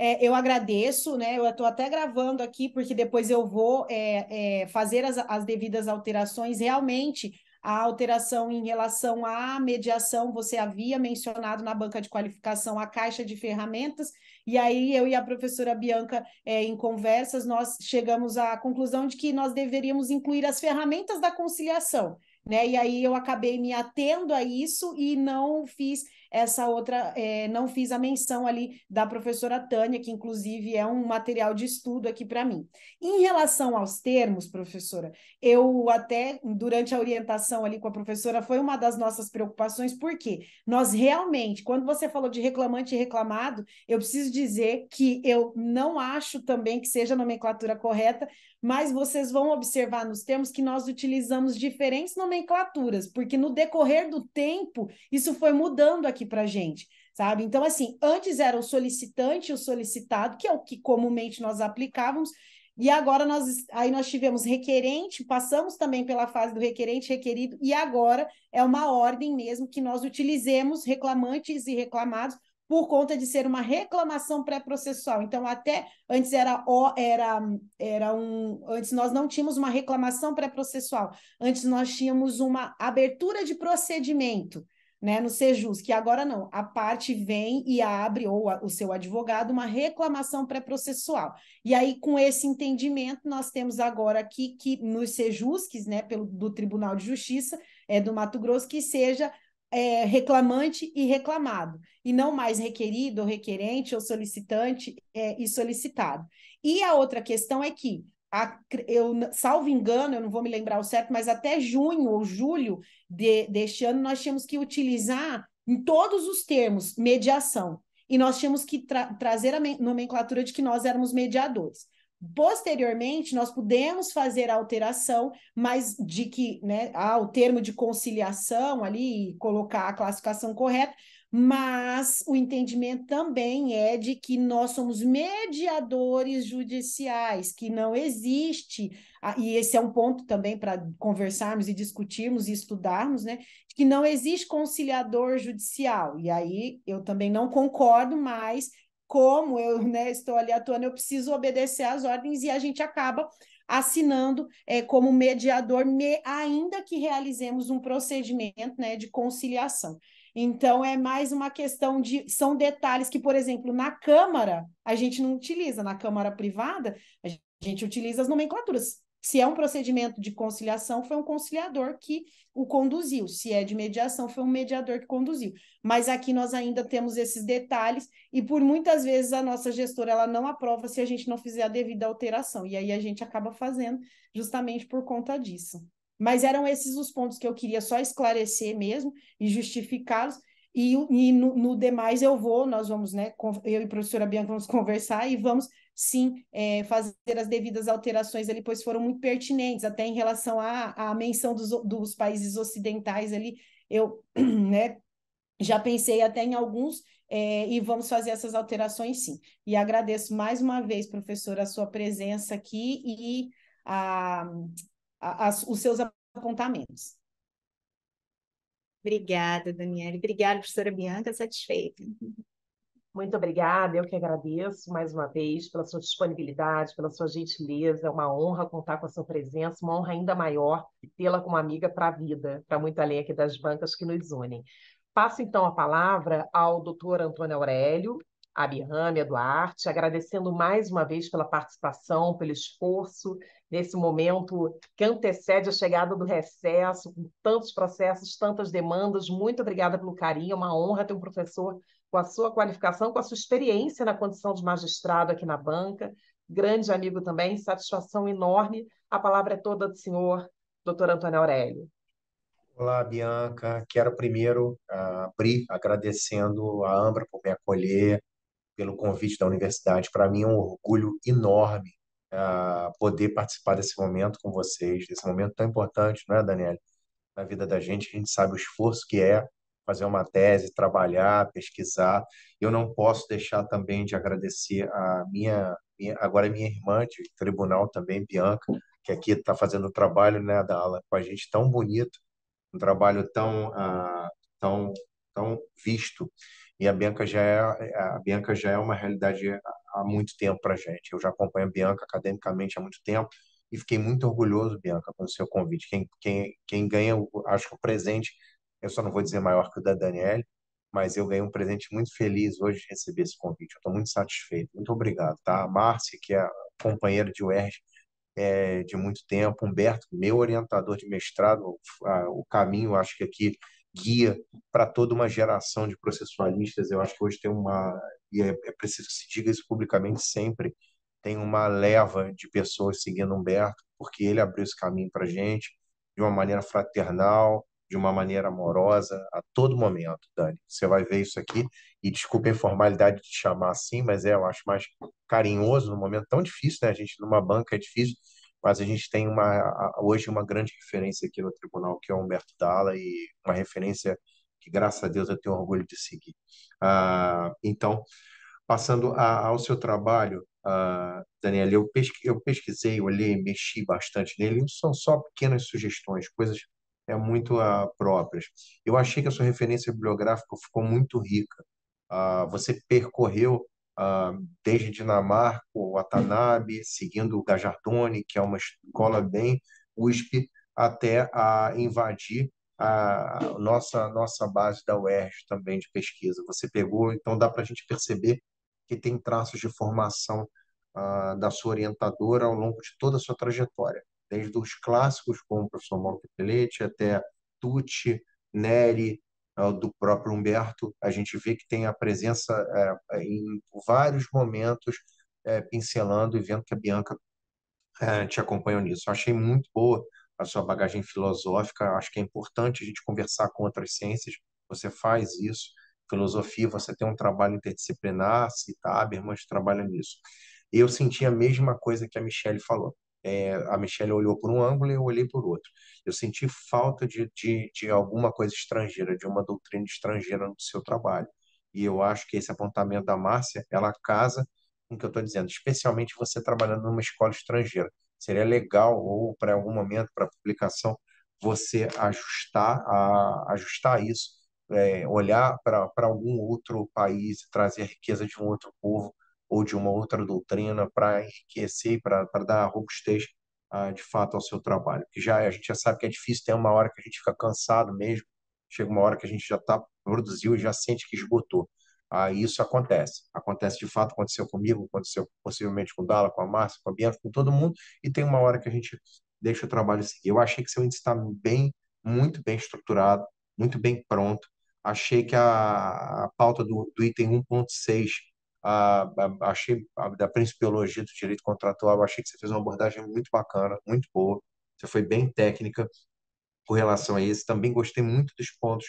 É, eu agradeço, né? Eu estou até gravando aqui, porque depois eu vou é, é, fazer as, as, devidas alterações. Realmente, a alteração em relação à mediação, você havia mencionado na banca de qualificação a caixa de ferramentas, e aí eu e a professora Bianca, é, em conversas, nós chegamos à conclusão de que nós deveríamos incluir as ferramentas da conciliação né? E aí eu acabei me atendo a isso e não fiz essa outra, é, não fiz a menção ali da professora Tânia, que inclusive é um material de estudo aqui para mim. Em relação aos termos, professora, eu até, durante a orientação ali com a professora, foi uma das nossas preocupações, porque nós realmente, quando você falou de reclamante e reclamado, eu preciso dizer que eu não acho também que seja a nomenclatura correta, mas vocês vão observar nos termos que nós utilizamos diferentes nomenclaturas, porque no decorrer do tempo, isso foi mudando aqui aqui para gente, sabe? Então, assim, antes era o solicitante e o solicitado, que é o que comumente nós aplicávamos, e agora nós aí nós tivemos requerente, passamos também pela fase do requerente, requerido, e agora é uma ordem mesmo que nós utilizemos reclamantes e reclamados por conta de ser uma reclamação pré-processual. Então, até antes era, era, era um. Antes nós não tínhamos uma reclamação pré-processual, antes nós tínhamos uma abertura de procedimento né, no Sejus, que agora não, a parte vem e abre, ou a, o seu advogado, uma reclamação pré-processual. E aí, com esse entendimento, nós temos agora aqui que nos Sejusques, né, pelo, do Tribunal de Justiça é, do Mato Grosso, que seja é, reclamante e reclamado, e não mais requerido, ou requerente, ou solicitante é, e solicitado. E a outra questão é que a, eu, salvo engano, eu não vou me lembrar o certo, mas até junho ou julho de, deste ano nós tínhamos que utilizar em todos os termos mediação. E nós tínhamos que tra trazer a nomenclatura de que nós éramos mediadores. Posteriormente, nós pudemos fazer a alteração, mas de que né, há ah, o termo de conciliação ali e colocar a classificação correta, mas o entendimento também é de que nós somos mediadores judiciais, que não existe, ah, e esse é um ponto também para conversarmos e discutirmos e estudarmos, né? Que não existe conciliador judicial. E aí eu também não concordo, mas como eu né, estou ali atuando, eu preciso obedecer às ordens e a gente acaba assinando é, como mediador, me, ainda que realizemos um procedimento né, de conciliação. Então, é mais uma questão de. São detalhes que, por exemplo, na Câmara, a gente não utiliza, na Câmara privada, a gente utiliza as nomenclaturas. Se é um procedimento de conciliação, foi um conciliador que o conduziu. Se é de mediação, foi um mediador que conduziu. Mas aqui nós ainda temos esses detalhes e por muitas vezes a nossa gestora ela não aprova se a gente não fizer a devida alteração. E aí a gente acaba fazendo justamente por conta disso. Mas eram esses os pontos que eu queria só esclarecer mesmo e justificá-los. E, e no, no, demais eu vou, nós vamos, né? Eu e a professora Bianca vamos conversar e vamos sim é, fazer as devidas alterações ali, pois foram muito pertinentes, até em relação à, à menção dos, dos países ocidentais ali. Eu né, já pensei até em alguns é, e vamos fazer essas alterações sim. E agradeço mais uma vez, professora, a sua presença aqui e a, as, os seus apontamentos. Obrigada, Daniela. Obrigada, professora Bianca, satisfeita. Muito obrigada, eu que agradeço mais uma vez pela sua disponibilidade, pela sua gentileza. É uma honra contar com a sua presença, uma honra ainda maior tê-la como amiga para a vida, para muito além aqui das bancas que nos unem. Passo então a palavra ao doutor Antônio Aurélio, Abirame Duarte, agradecendo mais uma vez pela participação, pelo esforço nesse momento que antecede a chegada do recesso, com tantos processos, tantas demandas. Muito obrigada pelo carinho, é uma honra ter um professor com a sua qualificação, com a sua experiência na condição de magistrado aqui na banca. Grande amigo também, satisfação enorme. A palavra é toda do senhor, doutor Antônio Aurélio. Olá, Bianca. Quero primeiro ah, abrir agradecendo a Ambra por me acolher, pelo convite da universidade. Para mim é um orgulho enorme uh, poder participar desse momento com vocês, desse momento tão importante, não é, Daniela? Na vida da gente, a gente sabe o esforço que é fazer uma tese, trabalhar, pesquisar. Eu não posso deixar também de agradecer a minha, minha agora minha irmã de tribunal também, Bianca, que aqui está fazendo um trabalho né, da aula com a gente tão bonito, um trabalho tão, uh, tão, tão visto. E a Bianca já é, a Bianca já é uma realidade há muito tempo para a gente. Eu já acompanho a Bianca academicamente há muito tempo e fiquei muito orgulhoso, Bianca, pelo seu convite. Quem, quem, quem ganha, acho que o presente, eu só não vou dizer maior que o da Daniele, mas eu ganhei um presente muito feliz hoje de receber esse convite. Eu estou muito satisfeito. Muito obrigado, tá? A Márcia, que é companheira de UERJ é, de muito tempo, Humberto, meu orientador de mestrado, o caminho, acho que aqui guia para toda uma geração de processualistas. Eu acho que hoje tem uma, e é, é preciso que se diga isso publicamente sempre, tem uma leva de pessoas seguindo Humberto, porque ele abriu esse caminho para a gente de uma maneira fraternal, de uma maneira amorosa, a todo momento, Dani. Você vai ver isso aqui, e desculpa a informalidade de te chamar assim, mas é, eu acho mais carinhoso no momento tão difícil, né? A gente numa banca é difícil mas a gente tem uma hoje uma grande referência aqui no tribunal que é o Humberto Dalla e uma referência que graças a Deus eu tenho orgulho de seguir. Ah, então, passando a, ao seu trabalho, ah, Daniel, eu, pesquisei, eu pesquisei, olhei, mexi bastante nele. Não são só pequenas sugestões, coisas é muito ah, próprias. Eu achei que a sua referência bibliográfica ficou muito rica. Ah, você percorreu ah, desde Dinamarca, o Watanabe, seguindo o Gajardoni, que é uma escola bem USP, até a invadir a nossa, nossa base da UERJ também de pesquisa. Você pegou, então dá para a gente perceber que tem traços de formação ah, da sua orientadora ao longo de toda a sua trajetória, desde os clássicos, como o professor Mauro Pelete, até Tucci, Neri, é, do próprio Humberto, a gente vê que tem a presença é, é, em vários momentos é, pincelando e vendo que a Bianca é, te acompanhou nisso. Eu achei muito boa a sua bagagem filosófica, acho que é importante a gente conversar com outras ciências, você faz isso, filosofia, você tem um trabalho interdisciplinar, cita Habermas, trabalha nisso. Eu senti a mesma coisa que a Michelle falou é, a Michelle olhou por um ângulo e eu olhei por outro. Eu senti falta de, de, de alguma coisa estrangeira, de uma doutrina estrangeira no seu trabalho. E eu acho que esse apontamento da Márcia, ela casa com o que eu estou dizendo, especialmente você trabalhando numa escola estrangeira. Seria legal, ou para algum momento, para publicação, você ajustar, a, ajustar isso, é, olhar para algum outro país, trazer a riqueza de um outro povo ou de uma outra doutrina para enriquecer, para dar robustez ah, de fato ao seu trabalho. que já a gente já sabe que é difícil, tem uma hora que a gente fica cansado mesmo, chega uma hora que a gente já está produziu e já sente que esgotou. Aí isso acontece. Acontece de fato, aconteceu comigo, aconteceu possivelmente com o Dala, com a Márcia, com a Bianca, com todo mundo, e tem uma hora que a gente deixa o trabalho seguir. Eu achei que seu índice está bem, muito bem estruturado, muito bem pronto. Achei que a, a pauta do, do item 1.6 achei a, da principiologia do direito contratual, achei que você fez uma abordagem muito bacana, muito boa. Você foi bem técnica com relação a isso. Também gostei muito dos pontos,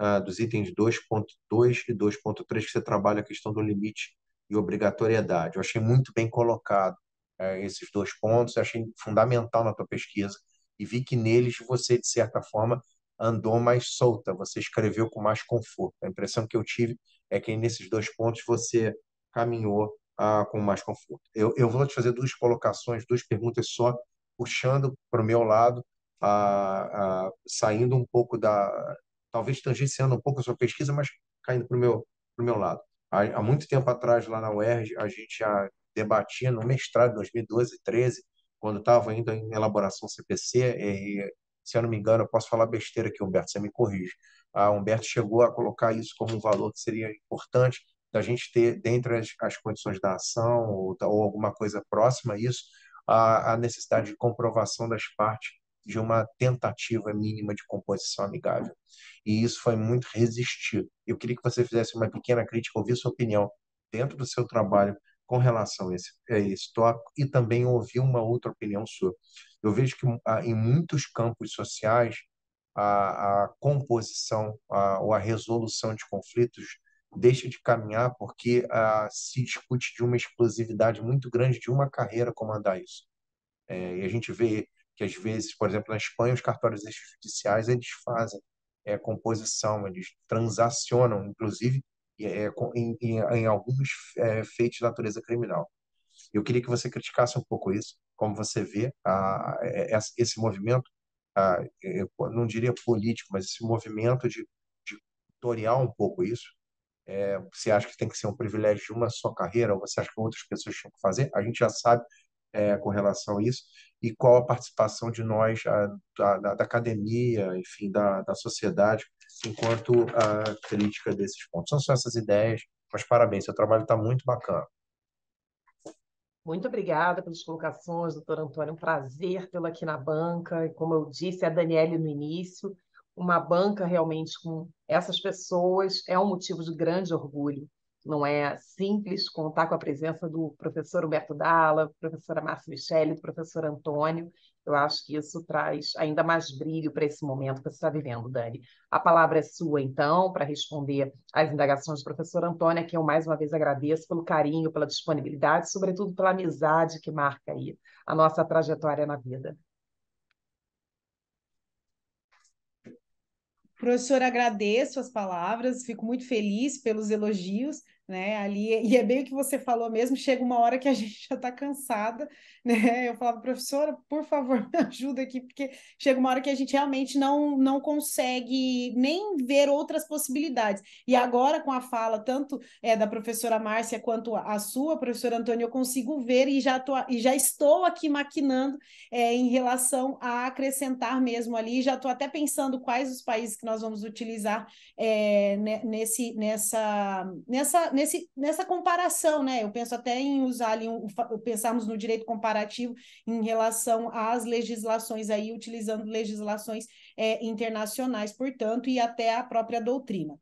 uh, dos itens 2.2 e 2.3, que você trabalha a questão do limite e obrigatoriedade. Eu achei muito bem colocado uh, esses dois pontos, Eu achei fundamental na tua pesquisa e vi que neles você, de certa forma, andou mais solta, você escreveu com mais conforto. A impressão que eu tive é que nesses dois pontos você caminhou ah, com mais conforto. Eu, eu vou te fazer duas colocações, duas perguntas só, puxando para o meu lado, ah, ah, saindo um pouco da. talvez tangenciando um pouco a sua pesquisa, mas caindo para o meu, pro meu lado. Há, há, muito tempo atrás, lá na UERJ, a gente já debatia no mestrado, 2012, 13, quando estava ainda em elaboração CPC, e, se eu não me engano, eu posso falar besteira aqui, Humberto, você me corrige. A ah, Humberto chegou a colocar isso como um valor que seria importante da gente ter, dentre as, as condições da ação ou, ou, alguma coisa próxima a isso, a, a necessidade de comprovação das partes de uma tentativa mínima de composição amigável. E isso foi muito resistido. Eu queria que você fizesse uma pequena crítica, ouvir sua opinião dentro do seu trabalho com relação a esse, a esse tópico e também ouvir uma outra opinião sua. Eu vejo que ah, em muitos campos sociais a, a composição a, ou a resolução de conflitos deixa de caminhar porque ah, se discute de uma explosividade muito grande de uma carreira comandar isso. É, e a gente vê que às vezes, por exemplo, na Espanha, os cartórios judiciais eles fazem é, composição, eles transacionam, inclusive, é, é em, em, em, alguns é, feitos de natureza criminal. Eu queria que você criticasse um pouco isso, como você vê ah, é, é, a, a, esse movimento, a, ah, não diria político, mas esse movimento de, de tutorial um pouco isso, é, você acha que tem que ser um privilégio de uma só carreira, ou você acha que outras pessoas tinham que fazer? A gente já sabe é, com relação a isso, e qual a participação de nós, a, da, da, academia, enfim, da, da sociedade, enquanto a crítica desses pontos. São só essas ideias, mas parabéns, seu trabalho está muito bacana. Muito obrigada pelas colocações, doutor Antônio. É um prazer tê-lo aqui na banca. E como eu disse é a Daniele no início, uma banca realmente com essas pessoas é um motivo de grande orgulho. Não é simples contar com a presença do professor Humberto Dalla, professora Márcia Michele, do professor Antônio. Eu acho que isso traz ainda mais brilho para esse momento que você está vivendo, Dani. A palavra é sua, então, para responder às indagações do professor Antônio, a quem eu mais uma vez agradeço pelo carinho, pela disponibilidade, sobretudo pela amizade que marca aí a nossa trajetória na vida. Professor, agradeço as palavras, fico muito feliz pelos elogios né? Ali, e é bem o que você falou mesmo, chega uma hora que a gente já está cansada, né? Eu falava, professora, por favor, me ajuda aqui, porque chega uma hora que a gente realmente não, não consegue nem ver outras possibilidades. E agora, com a fala tanto é, da professora Márcia quanto a sua, professora Antônio, eu consigo ver e já, tô, e já estou aqui maquinando é, em relação a acrescentar mesmo ali, já estou até pensando quais os países que nós vamos utilizar é, nesse, nessa, nessa nesse, nessa comparação, né? Eu penso até em usar ali, um, pensarmos no direito comparativo em relação às legislações aí, utilizando legislações é, internacionais, portanto, e até a própria doutrina.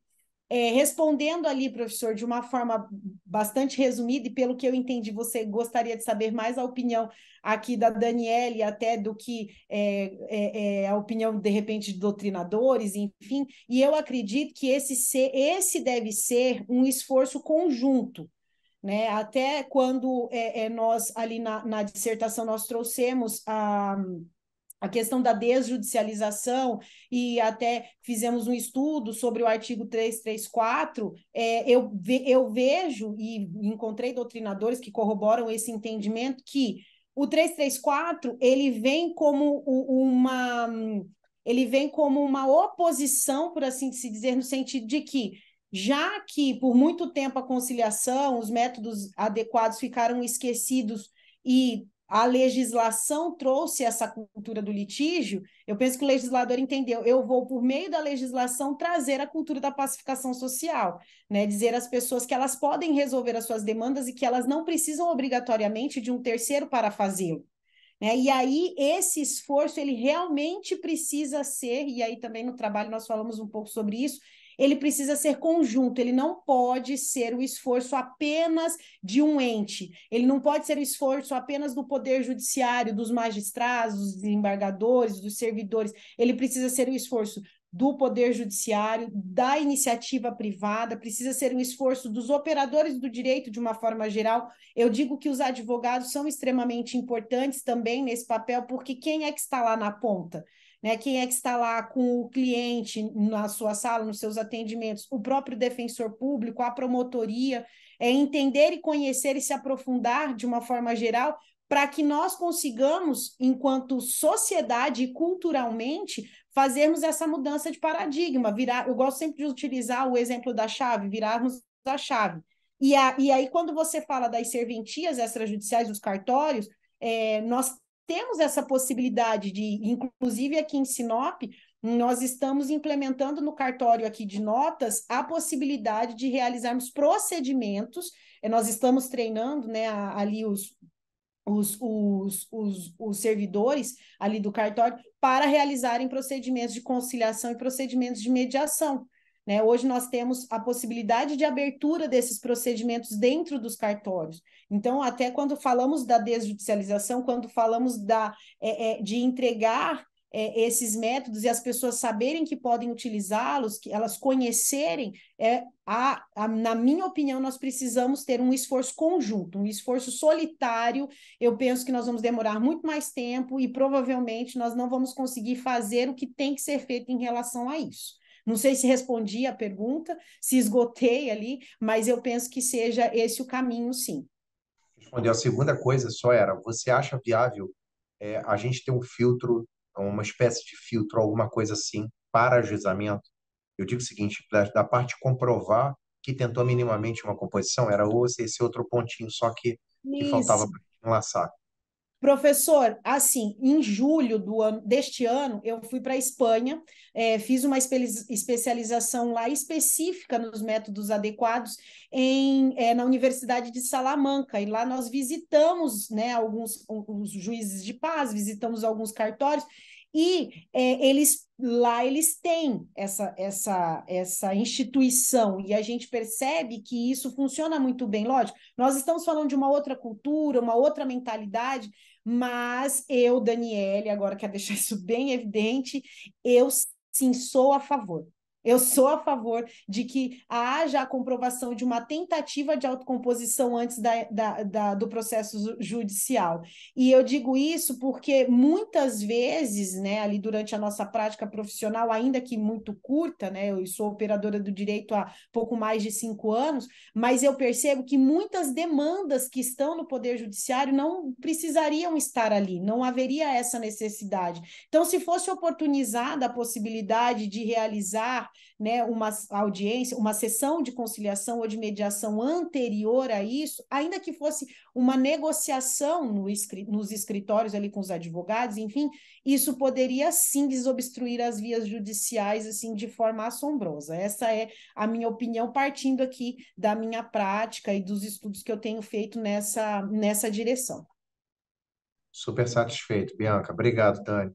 É, respondendo ali, professor, de uma forma bastante resumida, e pelo que eu entendi, você gostaria de saber mais a opinião aqui da Daniele, até do que é, é, é a opinião, de repente, de doutrinadores, enfim. E eu acredito que esse, ser, esse deve ser um esforço conjunto. Né? Até quando é, é, nós, ali na, na dissertação, nós trouxemos a a questão da desjudicialização e até fizemos um estudo sobre o artigo 334, é, eu, ve, eu vejo e encontrei doutrinadores que corroboram esse entendimento que o 334 ele vem como uma ele vem como uma oposição, por assim se dizer, no sentido de que já que por muito tempo a conciliação, os métodos adequados ficaram esquecidos e a legislação trouxe essa cultura do litígio, eu penso que o legislador entendeu, eu vou, por meio da legislação, trazer a cultura da pacificação social, né? dizer às pessoas que elas podem resolver as suas demandas e que elas não precisam obrigatoriamente de um terceiro para fazê-lo. Né? E aí, esse esforço, ele realmente precisa ser, e aí também no trabalho nós falamos um pouco sobre isso, ele precisa ser conjunto, ele não pode ser o esforço apenas de um ente, ele não pode ser o esforço apenas do Poder Judiciário, dos magistrados, dos desembargadores, dos servidores, ele precisa ser o esforço do Poder Judiciário, da iniciativa privada, precisa ser um esforço dos operadores do direito de uma forma geral. Eu digo que os advogados são extremamente importantes também nesse papel, porque quem é que está lá na ponta? né? Quem é que está lá com o cliente na sua sala, nos seus atendimentos, o próprio defensor público, a promotoria, é entender e conhecer e se aprofundar de uma forma geral para que nós consigamos, enquanto sociedade e culturalmente, fazermos essa mudança de paradigma, virar, eu gosto sempre de utilizar o exemplo da chave, virarmos a chave. E, a, e aí, quando você fala das serventias extrajudiciais, dos cartórios, é, nós temos essa possibilidade de, inclusive aqui em Sinop, nós estamos implementando no cartório aqui de notas a possibilidade de realizarmos procedimentos. É, nós estamos treinando né, ali os, os, os, os, os servidores ali do cartório para realizarem procedimentos de conciliação e procedimentos de mediação. Né? Hoje nós temos a possibilidade de abertura desses procedimentos dentro dos cartórios. Então, até quando falamos da desjudicialização, quando falamos da, é, é, de entregar é, esses métodos e as pessoas saberem que podem utilizá-los, que elas conhecerem, é, a, a, na minha opinião, nós precisamos ter um esforço conjunto, um esforço solitário. Eu penso que nós vamos demorar muito mais tempo e provavelmente nós não vamos conseguir fazer o que tem que ser feito em relação a isso. Não sei se respondi a pergunta, se esgotei ali, mas eu penso que seja esse o caminho, sim. Respondeu. A segunda coisa só era: você acha viável é, a gente ter um filtro, uma espécie de filtro, alguma coisa assim, para ajuizamento? Eu digo o seguinte: da, da parte comprovar que tentou minimamente uma composição, era esse outro pontinho só que, que faltava para enlaçar. Professor, assim, em julho do ano, deste ano, eu fui para a Espanha, é, fiz uma espe especialização lá específica nos métodos adequados em, é, na Universidade de Salamanca, e lá nós visitamos né, alguns os juízes de paz, visitamos alguns cartórios, e é, eles lá eles têm essa, essa, essa instituição e a gente percebe que isso funciona muito bem. Lógico, nós estamos falando de uma outra cultura, uma outra mentalidade, mas eu, Daniele, agora quero deixar isso bem evidente, eu sim sou a favor eu sou a favor de que haja a comprovação de uma tentativa de autocomposição antes da, da, da, do processo judicial. E eu digo isso porque muitas vezes, né, ali durante a nossa prática profissional, ainda que muito curta, né, eu sou operadora do direito há pouco mais de cinco anos, mas eu percebo que muitas demandas que estão no Poder Judiciário não precisariam estar ali, não haveria essa necessidade. Então, se fosse oportunizada a possibilidade de realizar né, uma audiência, uma sessão de conciliação ou de mediação anterior a isso, ainda que fosse uma negociação no nos escritórios ali com os advogados, enfim, isso poderia sim desobstruir as vias judiciais assim de forma assombrosa. Essa é a minha opinião partindo aqui da minha prática e dos estudos que eu tenho feito nessa nessa direção. Super satisfeito, Bianca. Obrigado, Dani.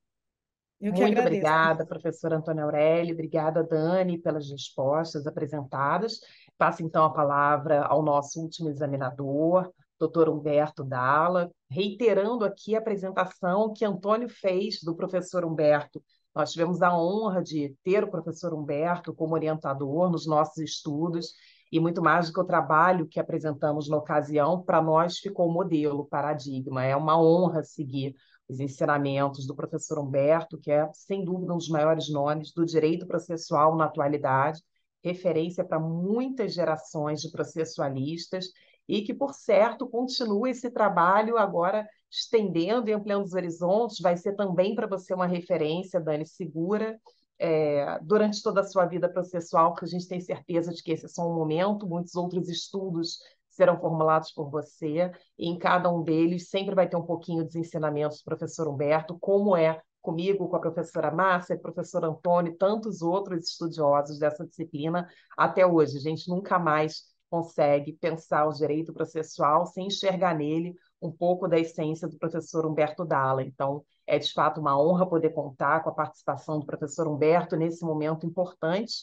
Eu que Muito agradeço. obrigada, professora Antônia Aurélio, obrigada, Dani, pelas respostas apresentadas. Passo então a palavra ao nosso último examinador, doutor Humberto Dalla, reiterando aqui a apresentação que Antônio fez do professor Humberto. Nós tivemos a honra de ter o professor Humberto como orientador nos nossos estudos e muito mais do que o trabalho que apresentamos na ocasião, para nós ficou modelo, paradigma. É uma honra seguir os ensinamentos do professor Humberto, que é, sem dúvida, um dos maiores nomes do direito processual na atualidade, referência para muitas gerações de processualistas e que, por certo, continua esse trabalho agora estendendo e ampliando os horizontes, vai ser também para você uma referência, Dani, segura, é, durante toda a sua vida processual, porque a gente tem certeza de que esse é só um momento, muitos outros estudos serão formulados por você, e em cada um deles sempre vai ter um pouquinho dos ensinamentos do professor Humberto, como é comigo, com a professora Márcia, professor Antônio e tantos outros estudiosos dessa disciplina até hoje. A gente nunca mais consegue pensar o direito processual sem enxergar nele um pouco da essência do professor Humberto Dalla. Então, é de fato uma honra poder contar com a participação do professor Humberto nesse momento importante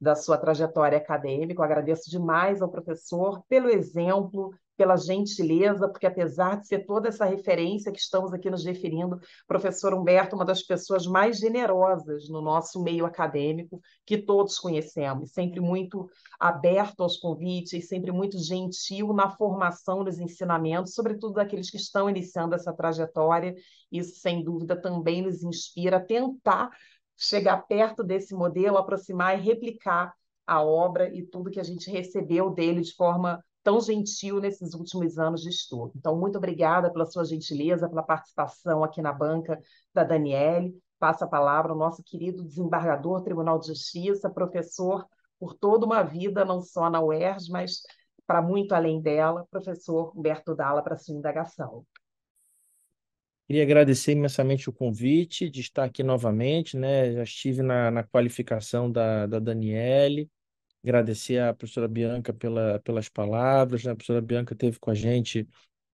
da sua trajetória acadêmica. Eu agradeço demais ao professor pelo exemplo, pela gentileza, porque apesar de ser toda essa referência que estamos aqui nos referindo, professor Humberto, é uma das pessoas mais generosas no nosso meio acadêmico, que todos conhecemos, sempre muito aberto aos convites, sempre muito gentil na formação dos ensinamentos, sobretudo daqueles que estão iniciando essa trajetória. Isso, sem dúvida, também nos inspira a tentar chegar perto desse modelo, aproximar e replicar a obra e tudo que a gente recebeu dele de forma tão gentil nesses últimos anos de estudo. Então, muito obrigada pela sua gentileza, pela participação aqui na banca da Daniele. Passa a palavra ao nosso querido desembargador Tribunal de Justiça, professor por toda uma vida, não só na UERJ, mas para muito além dela, professor Humberto Dalla, para sua indagação. Queria agradecer imensamente o convite de estar aqui novamente, né? Já estive na, na qualificação da, da Daniele, agradecer à professora Bianca pela, pelas palavras. Né? A professora Bianca teve com a gente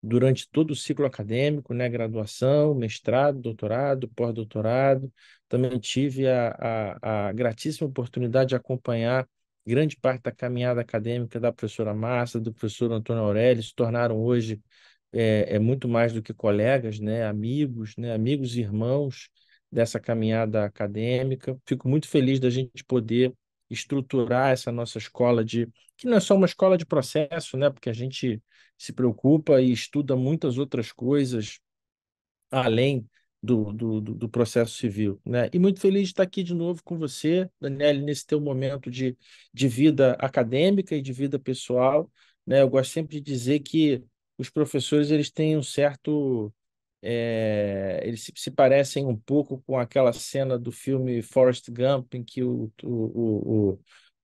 durante todo o ciclo acadêmico, né? graduação, mestrado, doutorado, pós-doutorado. Também tive a, a, a gratíssima oportunidade de acompanhar grande parte da caminhada acadêmica da professora Massa, do professor Antônio Aurélio, se tornaram hoje é, é, muito mais do que colegas, né? amigos, né? amigos e irmãos dessa caminhada acadêmica. Fico muito feliz da gente poder estruturar essa nossa escola de que não é só uma escola de processo, né? Porque a gente se preocupa e estuda muitas outras coisas além do, do, do processo civil, né? E muito feliz de estar aqui de novo com você, Daniele, nesse teu momento de, de vida acadêmica e de vida pessoal, né? Eu gosto sempre de dizer que os professores eles têm um certo é, eles se, se, parecem um pouco com aquela cena do filme Forrest Gump, em que o, o,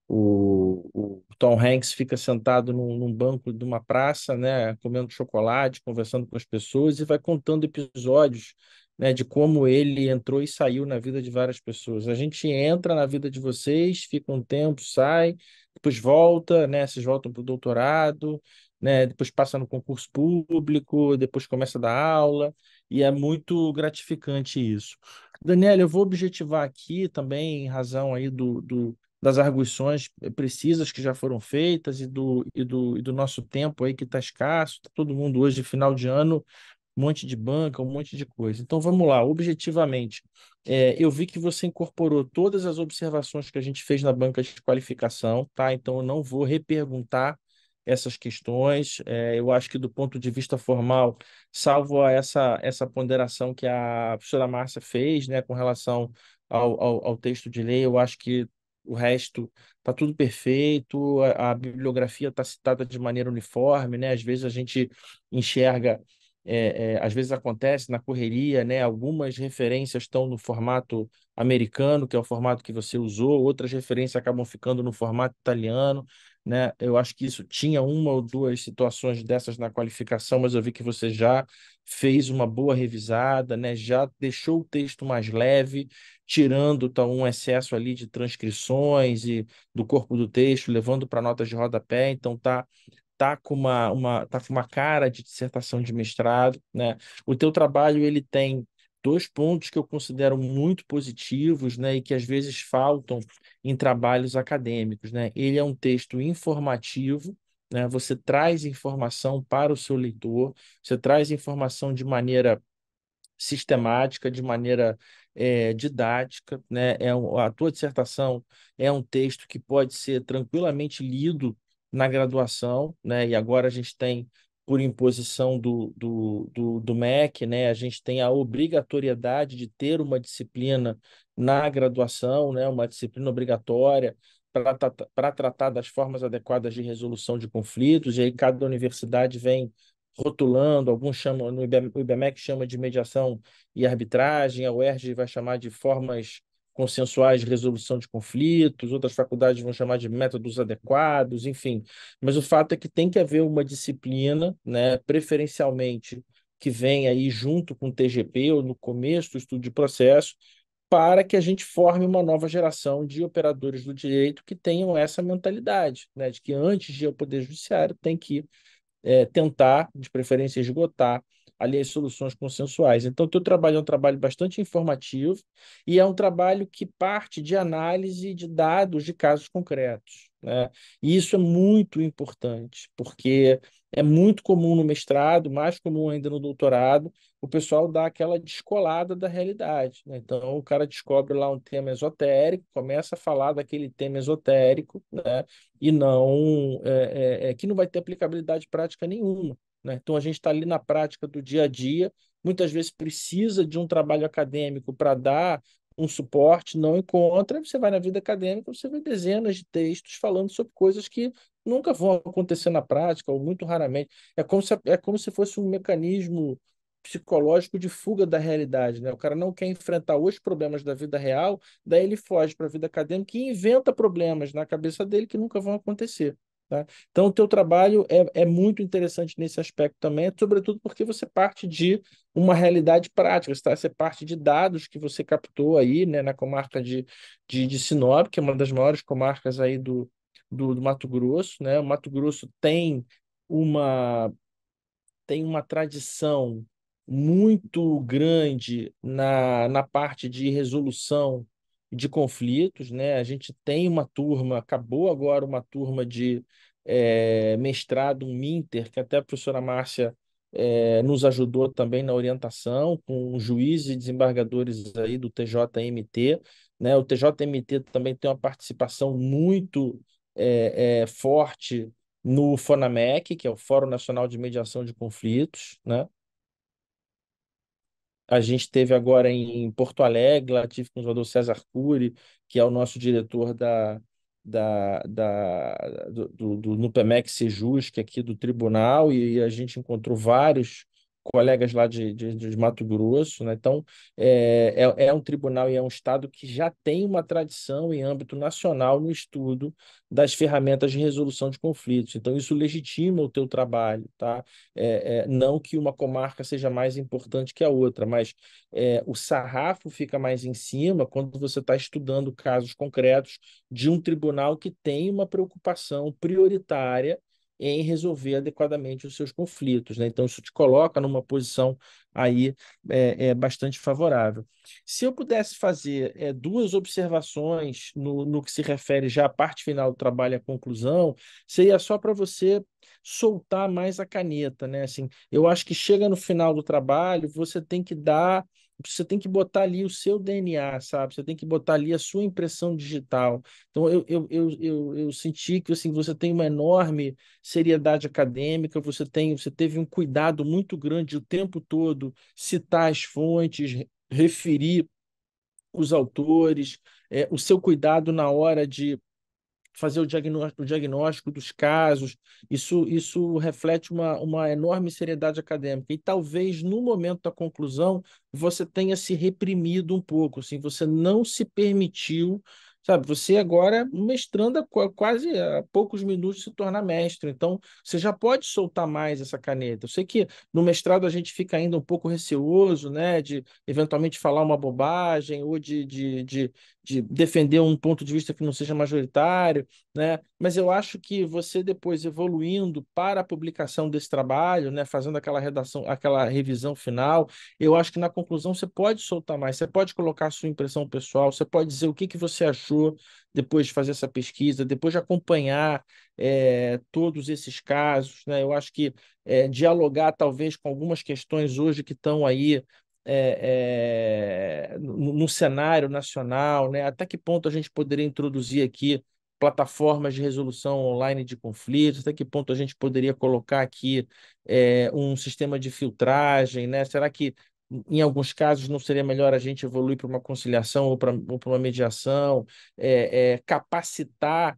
o, o Tom Hanks fica sentado num, num, banco de uma praça, né, comendo chocolate, conversando com as pessoas e vai contando episódios né, de como ele entrou e saiu na vida de várias pessoas. A gente entra na vida de vocês, fica um tempo, sai, depois volta, né, vocês voltam para o doutorado, né? Depois passa no concurso público, depois começa a dar aula, e é muito gratificante isso. Daniel, eu vou objetivar aqui também, em razão aí do, do das arguições precisas que já foram feitas e do, e do, e do nosso tempo aí que está escasso, tá todo mundo hoje, final de ano, um monte de banca, um monte de coisa. Então vamos lá, objetivamente. É, eu vi que você incorporou todas as observações que a gente fez na banca de qualificação, tá? Então eu não vou reperguntar essas questões. É, eu acho que, do ponto de vista formal, salvo essa, essa ponderação que a professora Márcia fez né, com relação ao, ao, ao texto de lei, eu acho que o resto está tudo perfeito, a, a bibliografia está citada de maneira uniforme, né? às vezes a gente enxerga. É, é, às vezes acontece na correria, né? Algumas referências estão no formato americano, que é o formato que você usou, outras referências acabam ficando no formato italiano. Né? Eu acho que isso tinha uma ou duas situações dessas na qualificação, mas eu vi que você já fez uma boa revisada, né? já deixou o texto mais leve, tirando tá, um excesso ali de transcrições e do corpo do texto, levando para notas de rodapé, então tá tá com uma, uma tá com uma cara de dissertação de mestrado, né? O teu trabalho ele tem dois pontos que eu considero muito positivos, né, e que às vezes faltam em trabalhos acadêmicos, né? Ele é um texto informativo, né? Você traz informação para o seu leitor, você traz informação de maneira sistemática, de maneira é, didática, né? É a tua dissertação é um texto que pode ser tranquilamente lido na graduação, né? E agora a gente tem por imposição do, do, do, do MEC, né? a gente tem a obrigatoriedade de ter uma disciplina na graduação, né? uma disciplina obrigatória para tratar das formas adequadas de resolução de conflitos, e aí cada universidade vem rotulando, alguns chamam, no IBMEC chama de mediação e arbitragem, a UERJ vai chamar de formas consensuais de resolução de conflitos, outras faculdades vão chamar de métodos adequados, enfim. Mas o fato é que tem que haver uma disciplina, né, preferencialmente que venha aí junto com o TGP ou no começo do estudo de processo, para que a gente forme uma nova geração de operadores do direito que tenham essa mentalidade, né, de que antes de ir ao Poder Judiciário tem que é, tentar, de preferência, esgotar ali as soluções consensuais. Então, o teu trabalho é um trabalho bastante informativo e é um trabalho que parte de análise de dados de casos concretos. Né? E isso é muito importante, porque é muito comum no mestrado, mais comum ainda no doutorado, o pessoal dá aquela descolada da realidade. Né? Então, o cara descobre lá um tema esotérico, começa a falar daquele tema esotérico, né? e não é, é, é que não vai ter aplicabilidade prática nenhuma. Né? Então, a gente está ali na prática do dia a dia, muitas vezes precisa de um trabalho acadêmico para dar um suporte, não encontra, você vai na vida acadêmica, você vê dezenas de textos falando sobre coisas que nunca vão acontecer na prática, ou muito raramente. É como se, é como se fosse um mecanismo psicológico de fuga da realidade, né? O cara não quer enfrentar os problemas da vida real, daí ele foge para a vida acadêmica e inventa problemas na cabeça dele que nunca vão acontecer. Tá? Então, o teu trabalho é, é muito interessante nesse aspecto também, sobretudo porque você parte de uma realidade prática, tá? você parte de dados que você captou aí né, na comarca de, de, de Sinop, que é uma das maiores comarcas aí do, do, do Mato Grosso. Né? O Mato Grosso tem uma, tem uma tradição muito grande na, na parte de resolução de conflitos, né? A gente tem uma turma, acabou agora uma turma de é, mestrado, um Minter, que até a professora Márcia é, nos ajudou também na orientação, com juízes e desembargadores aí do TJMT, né? O TJMT também tem uma participação muito é, forte no FONAMEC, que é o Fórum Nacional de Mediação de Conflitos, né? A gente teve agora em Porto Alegre, lá tive com o jogador César Cury, que é o nosso diretor da, da, da, do, do, do NUPEMEC que é aqui do tribunal, e, e a gente encontrou vários colegas lá de, de, de, Mato Grosso, né? Então, é, é, é, um tribunal e é um Estado que já tem uma tradição em âmbito nacional no estudo das ferramentas de resolução de conflitos. Então, isso legitima o teu trabalho, tá? É, é não que uma comarca seja mais importante que a outra, mas é, o sarrafo fica mais em cima quando você está estudando casos concretos de um tribunal que tem uma preocupação prioritária em resolver adequadamente os seus conflitos. Né? Então, isso te coloca numa posição aí é, é bastante favorável. Se eu pudesse fazer é, duas observações no, no que se refere já à parte final do trabalho e à conclusão, seria só para você soltar mais a caneta, né? Assim, eu acho que chega no final do trabalho, você tem que dar você tem que botar ali o seu DNA, sabe? Você tem que botar ali a sua impressão digital. Então, eu, eu, eu, eu, eu senti que assim, você tem uma enorme seriedade acadêmica, você, tem, você teve um cuidado muito grande o tempo todo, citar as fontes, referir os autores, é, o seu cuidado na hora de fazer o, diagnóstico, o diagnóstico dos casos. Isso, isso reflete uma, uma enorme seriedade acadêmica. E talvez no momento da conclusão você tenha se reprimido um pouco, assim, você não se permitiu sabe? Você agora mestrando quase a poucos minutos se torna mestre, então você já pode soltar mais essa caneta. Eu sei que no mestrado a gente fica ainda um pouco receoso, né, de eventualmente falar uma bobagem ou de, de, de, de defender um ponto de vista que não seja majoritário, né? Mas eu acho que você depois evoluindo para a publicação desse trabalho, né, fazendo aquela redação, aquela revisão final, eu acho que na conclusão você pode soltar mais, você pode colocar a sua impressão pessoal, você pode dizer o que que você achou depois de fazer essa pesquisa, depois de acompanhar é, todos esses casos, né? Eu acho que é, dialogar talvez com algumas questões hoje que estão aí é, é, cenário nacional, né? até que ponto a gente poderia introduzir aqui plataformas de resolução online de conflitos, até que ponto a gente poderia colocar aqui é, um sistema de filtragem, né? Será que em alguns casos não seria melhor a gente evoluir para uma conciliação ou para uma mediação, é, é, capacitar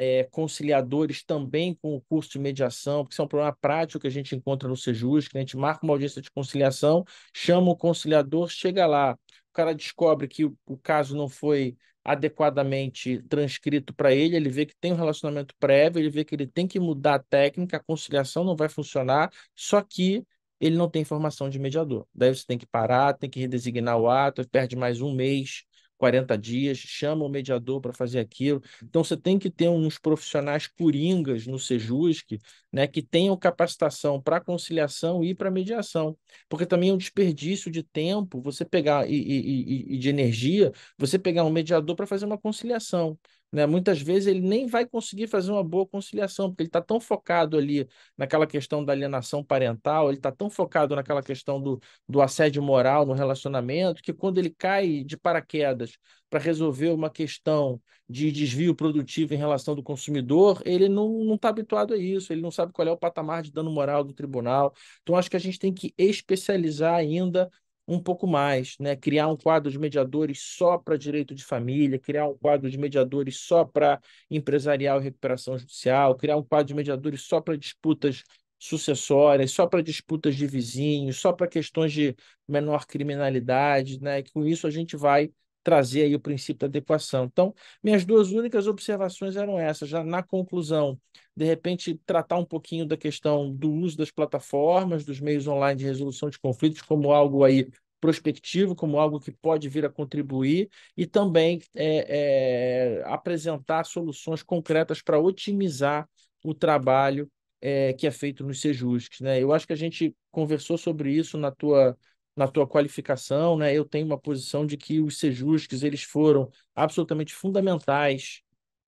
é, conciliadores também com o curso de mediação, porque isso é um problema prático que a gente encontra no Sejus, que a gente marca uma audiência de conciliação, chama o conciliador, chega lá, o cara descobre que o, o caso não foi adequadamente transcrito para ele, ele vê que tem um relacionamento prévio, ele vê que ele tem que mudar a técnica, a conciliação não vai funcionar, só que ele não tem formação de mediador. Daí você tem que parar, tem que redesignar o ato, perde mais um mês 40 dias, chama o mediador para fazer aquilo. Então você tem que ter uns profissionais coringas no Sejusc, né, que tenham capacitação para conciliação e para mediação, porque também é um desperdício de tempo você pegar e, e, e de energia, você pegar um mediador para fazer uma conciliação. Né? Muitas vezes ele nem vai conseguir fazer uma boa conciliação, porque ele está tão focado ali naquela questão da alienação parental, ele está tão focado naquela questão do, do assédio moral no relacionamento, que quando ele cai de paraquedas para resolver uma questão de desvio produtivo em relação do consumidor, ele não está habituado a isso, ele não sabe qual é o patamar de dano moral do tribunal. Então, acho que a gente tem que especializar ainda um pouco mais, né? criar um quadro de mediadores só para direito de família, criar um quadro de mediadores só para empresarial e recuperação judicial, criar um quadro de mediadores só para disputas sucessórias, só para disputas de vizinhos, só para questões de menor criminalidade, né? E com isso a gente vai trazer aí o princípio da adequação. Então, minhas duas únicas observações eram essas, já na conclusão, de repente tratar um pouquinho da questão do uso das plataformas, dos meios online de resolução de conflitos como algo aí prospectivo, como algo que pode vir a contribuir e também é, é, apresentar soluções concretas para otimizar o trabalho é, que é feito nos Sejusques. Né? Eu acho que a gente conversou sobre isso na tua na tua qualificação, né? Eu tenho uma posição de que os sejusques eles foram absolutamente fundamentais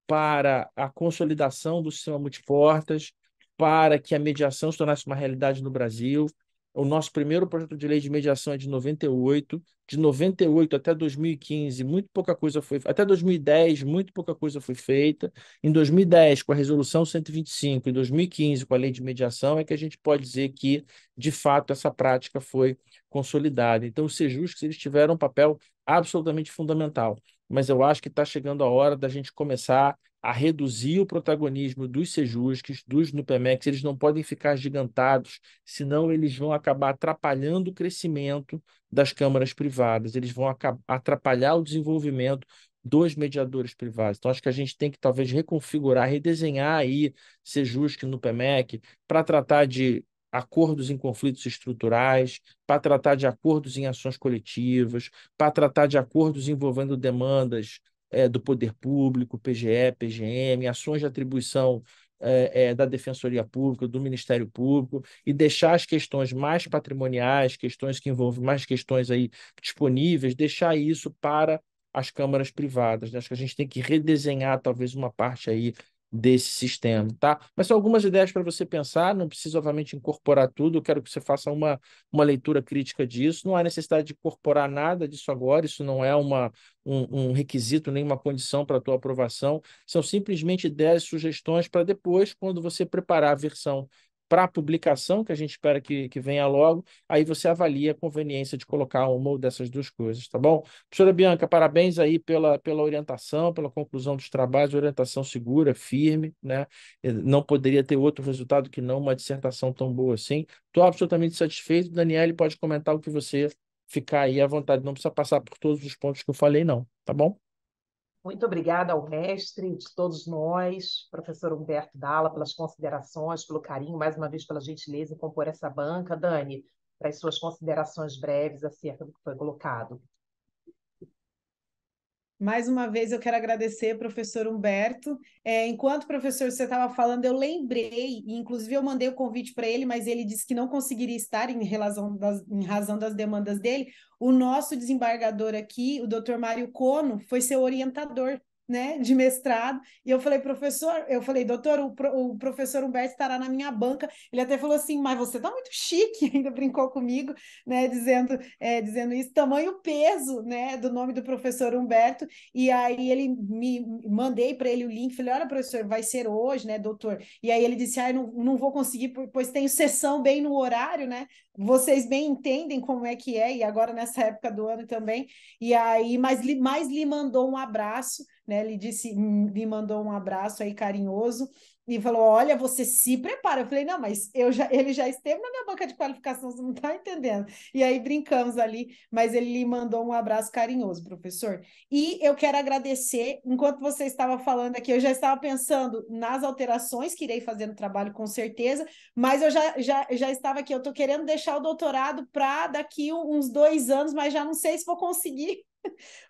para a consolidação do sistema multiportas, para que a mediação se tornasse uma realidade no Brasil, o nosso primeiro projeto de lei de mediação é de 98, de 98 até 2015, muito pouca coisa foi até 2010, muito pouca coisa foi feita. Em 2010, com a resolução 125, em 2015, com a lei de mediação, é que a gente pode dizer que, de fato, essa prática foi consolidada. Então, os sejustes eles tiveram um papel absolutamente fundamental, mas eu acho que está chegando a hora da gente começar a reduzir o protagonismo dos sejusques, dos Nupemex, eles não podem ficar gigantados, senão eles vão acabar atrapalhando o crescimento das câmaras privadas, eles vão atrapalhar o desenvolvimento dos mediadores privados. Então, acho que a gente tem que talvez reconfigurar, redesenhar aí sejusque, no PEMEC para tratar de acordos em conflitos estruturais, para tratar de acordos em ações coletivas, para tratar de acordos envolvendo demandas é, do poder público, PGE, PGM, ações de atribuição é, da Defensoria Pública, do Ministério Público, e deixar as questões mais patrimoniais, questões que envolvem mais questões aí disponíveis, deixar isso para as câmaras privadas. Né? Acho que a gente tem que redesenhar talvez uma parte aí desse sistema, tá? Mas são algumas ideias para você pensar, não precisa, obviamente, incorporar tudo, eu quero que você faça uma, uma leitura crítica disso, não há necessidade de incorporar nada disso agora, isso não é uma, um, um requisito, nenhuma condição para a tua aprovação, são simplesmente ideias, sugestões para depois, quando você preparar a versão para a publicação, que a gente espera que, que venha logo, aí você avalia a conveniência de colocar uma ou dessas duas coisas, tá bom? Professora Bianca, parabéns aí pela, pela orientação, pela conclusão dos trabalhos, orientação segura, firme, né? Não poderia ter outro resultado que não uma dissertação tão boa assim. Estou absolutamente satisfeito. Daniele, pode comentar o que você ficar aí à vontade, não precisa passar por todos os pontos que eu falei, não, tá bom? Muito obrigada ao mestre de todos nós, professor Humberto Dalla, pelas considerações, pelo carinho, mais uma vez pela gentileza em compor essa banca. Dani, para as suas considerações breves acerca do que foi colocado. Mais uma vez eu quero agradecer, professor Humberto. É, enquanto, professor, você estava falando, eu lembrei, e inclusive eu mandei o um convite para ele, mas ele disse que não conseguiria estar em, relação das, em razão das demandas dele. O nosso desembargador aqui, o doutor Mário Cono, foi seu orientador né, de mestrado. E eu falei, professor, eu falei, doutor, o, pro, o, professor Humberto estará na minha banca. Ele até falou assim, mas você tá muito chique, ainda brincou comigo, né, dizendo, é, dizendo isso, tamanho peso, né, do nome do professor Humberto. E aí ele me mandei para ele o link, falei, olha, professor, vai ser hoje, né, doutor? E aí ele disse, ah, não, não vou conseguir, pois tenho sessão bem no horário, né? Vocês bem entendem como é que é, e agora nessa época do ano também. E aí, mas, mas lhe mandou um abraço né? Ele disse, hum, me mandou um abraço aí carinhoso e falou: Olha, você se prepara. Eu falei: Não, mas eu já, ele já esteve na minha banca de qualificação, você não está entendendo. E aí brincamos ali, mas ele mandou um abraço carinhoso, professor. E eu quero agradecer, enquanto você estava falando aqui, eu já estava pensando nas alterações que irei fazer no trabalho, com certeza, mas eu já, já, já estava aqui, eu estou querendo deixar o doutorado para daqui uns dois anos, mas já não sei se vou conseguir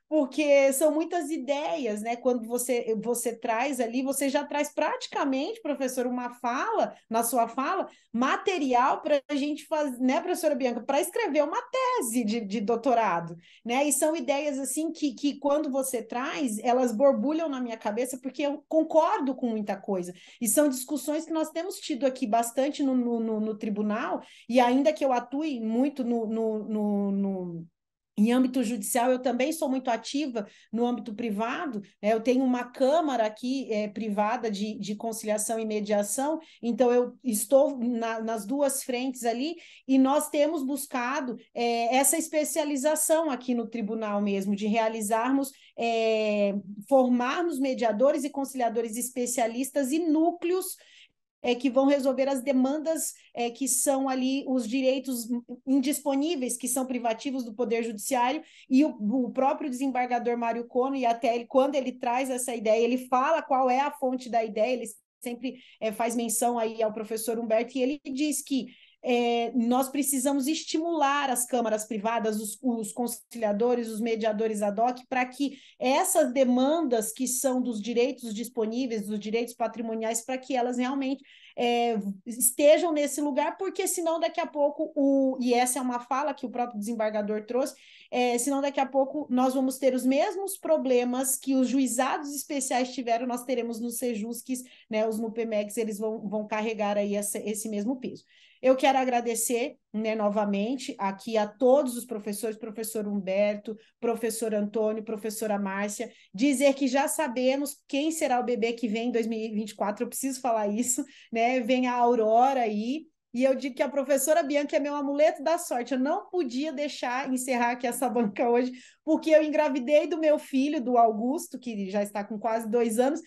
porque são muitas ideias, né? Quando você você traz ali, você já traz praticamente, professor, uma fala na sua fala, material para a gente fazer, né, professora Bianca, para escrever uma tese de, de doutorado, né? E são ideias assim que, que quando você traz, elas borbulham na minha cabeça porque eu concordo com muita coisa. E são discussões que nós temos tido aqui bastante no, no, no, no tribunal, e ainda que eu atue muito no, no, no em âmbito judicial, eu também sou muito ativa no âmbito privado. Né? Eu tenho uma Câmara aqui é, privada de, de conciliação e mediação, então eu estou na, nas duas frentes ali e nós temos buscado é, essa especialização aqui no tribunal mesmo, de realizarmos, é, formarmos mediadores e conciliadores especialistas e núcleos é, que vão resolver as demandas é, que são ali os direitos indisponíveis, que são privativos do Poder Judiciário, e o, o próprio desembargador Mário Cono, e até ele, quando ele traz essa ideia, ele fala qual é a fonte da ideia, ele sempre é, faz menção aí ao professor Humberto, e ele diz que é, nós precisamos estimular as câmaras privadas, os, os conciliadores, os mediadores ad hoc, para que essas demandas que são dos direitos disponíveis, dos direitos patrimoniais, para que elas realmente é, estejam nesse lugar, porque senão daqui a pouco, o, e essa é uma fala que o próprio desembargador trouxe, é, senão daqui a pouco nós vamos ter os mesmos problemas que os juizados especiais tiveram, nós teremos nos Sejusques, né, os NUPEMEX, eles vão, vão carregar aí essa, esse mesmo peso. Eu quero agradecer né, novamente aqui a todos os professores, professor Humberto, professor Antônio, professora Márcia, dizer que já sabemos quem será o bebê que vem em 2024, eu preciso falar isso, né? Vem a Aurora aí, e eu digo que a professora Bianca é meu amuleto da sorte. Eu não podia deixar encerrar aqui essa banca hoje, porque eu engravidei do meu filho, do Augusto, que já está com quase dois anos,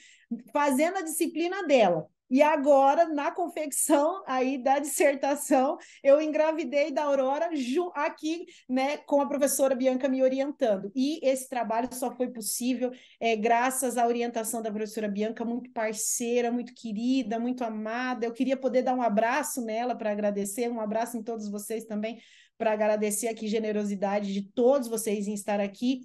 fazendo a disciplina dela. E agora, na confecção aí da dissertação, eu engravidei da Aurora aqui, né, com a professora Bianca me orientando. E esse trabalho só foi possível é, graças à orientação da professora Bianca, muito parceira, muito querida, muito amada. Eu queria poder dar um abraço nela para agradecer, um abraço em todos vocês também, para agradecer aqui a generosidade de todos vocês em estar aqui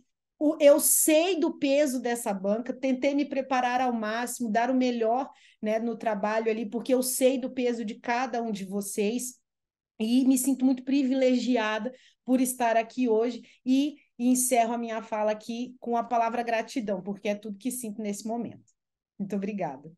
eu sei do peso dessa banca, tentei me preparar ao máximo, dar o melhor né, no trabalho ali, porque eu sei do peso de cada um de vocês e me sinto muito privilegiada por estar aqui hoje e, e encerro a minha fala aqui com a palavra gratidão, porque é tudo que sinto nesse momento. Muito obrigada.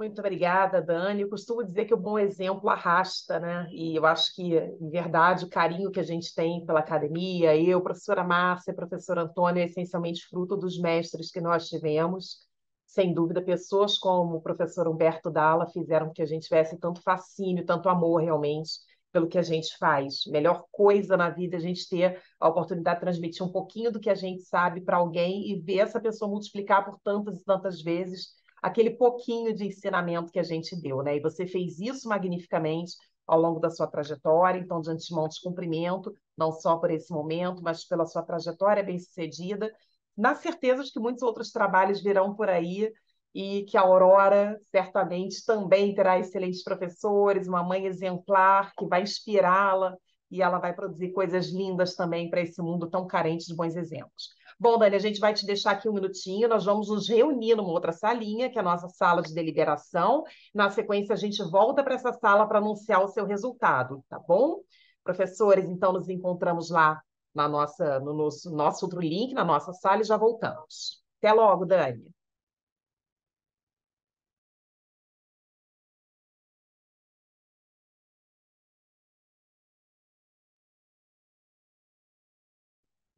Muito obrigada, Dani. Eu costumo dizer que o bom exemplo arrasta, né? E eu acho que, em verdade, o carinho que a gente tem pela academia, eu, professora Márcia, professor Antônio, é essencialmente fruto dos mestres que nós tivemos. Sem dúvida, pessoas como o professor Humberto Dalla fizeram que a gente tivesse tanto fascínio, tanto amor realmente pelo que a gente faz. Melhor coisa na vida é a gente ter a oportunidade de transmitir um pouquinho do que a gente sabe para alguém e ver essa pessoa multiplicar por tantas e tantas vezes aquele pouquinho de ensinamento que a gente deu, né? E você fez isso magnificamente ao longo da sua trajetória, então de antemão te cumprimento, não só por esse momento, mas pela sua trajetória bem-sucedida, na certeza de que muitos outros trabalhos virão por aí e que a Aurora certamente também terá excelentes professores, uma mãe exemplar que vai inspirá-la e ela vai produzir coisas lindas também para esse mundo tão carente de bons exemplos. Bom, Dani, a gente vai te deixar aqui um minutinho, nós vamos nos reunir numa outra salinha, que é a nossa sala de deliberação. Na sequência, a gente volta para essa sala para anunciar o seu resultado, tá bom? Professores, então nos encontramos lá na nossa, no nosso, nosso outro link, na nossa sala e já voltamos. Até logo, Dani.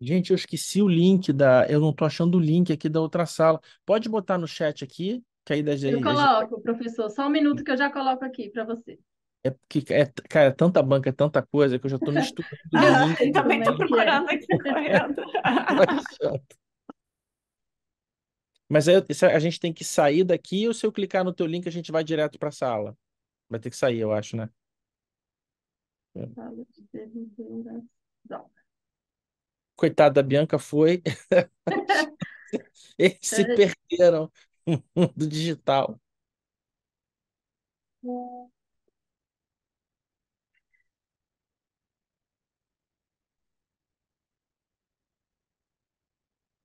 Gente, eu esqueci o link da. Eu não estou achando o link aqui da outra sala. Pode botar no chat aqui, que aí da gente. Eu coloco, professor. Só um minuto que eu já coloco aqui para você. É porque, é, cara, é tanta banca, é tanta coisa que eu já estou misturando. ah, link, eu também estou procurando aqui correndo. Mas aí, a gente tem que sair daqui ou se eu clicar no teu link a gente vai direto para a sala? Vai ter que sair, eu acho, né? Sala de coitada da Bianca foi. Eles se é. perderam no mundo digital.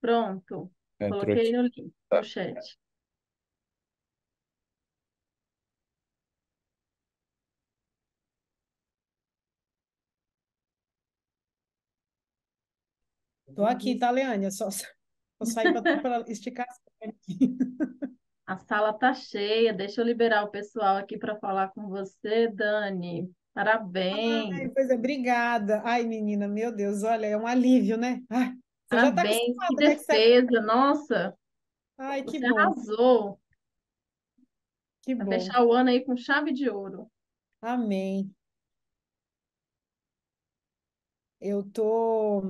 Pronto. Entrou Coloquei aqui. no link, no chat. Estou uhum. aqui, tá, Leane? Eu é só, sair para esticar as pernas aqui. A sala tá cheia, deixa eu liberar o pessoal aqui para falar com você, Dani. Parabéns. Ai, pois é, obrigada. Ai, menina, meu Deus, olha, é um alívio, né? Ai, você tá Parabéns, tá que né, é defesa, né? nossa. Ai, que você bom. arrasou. Que Vai bom. fechar o ano aí com chave de ouro. Amém. Eu tô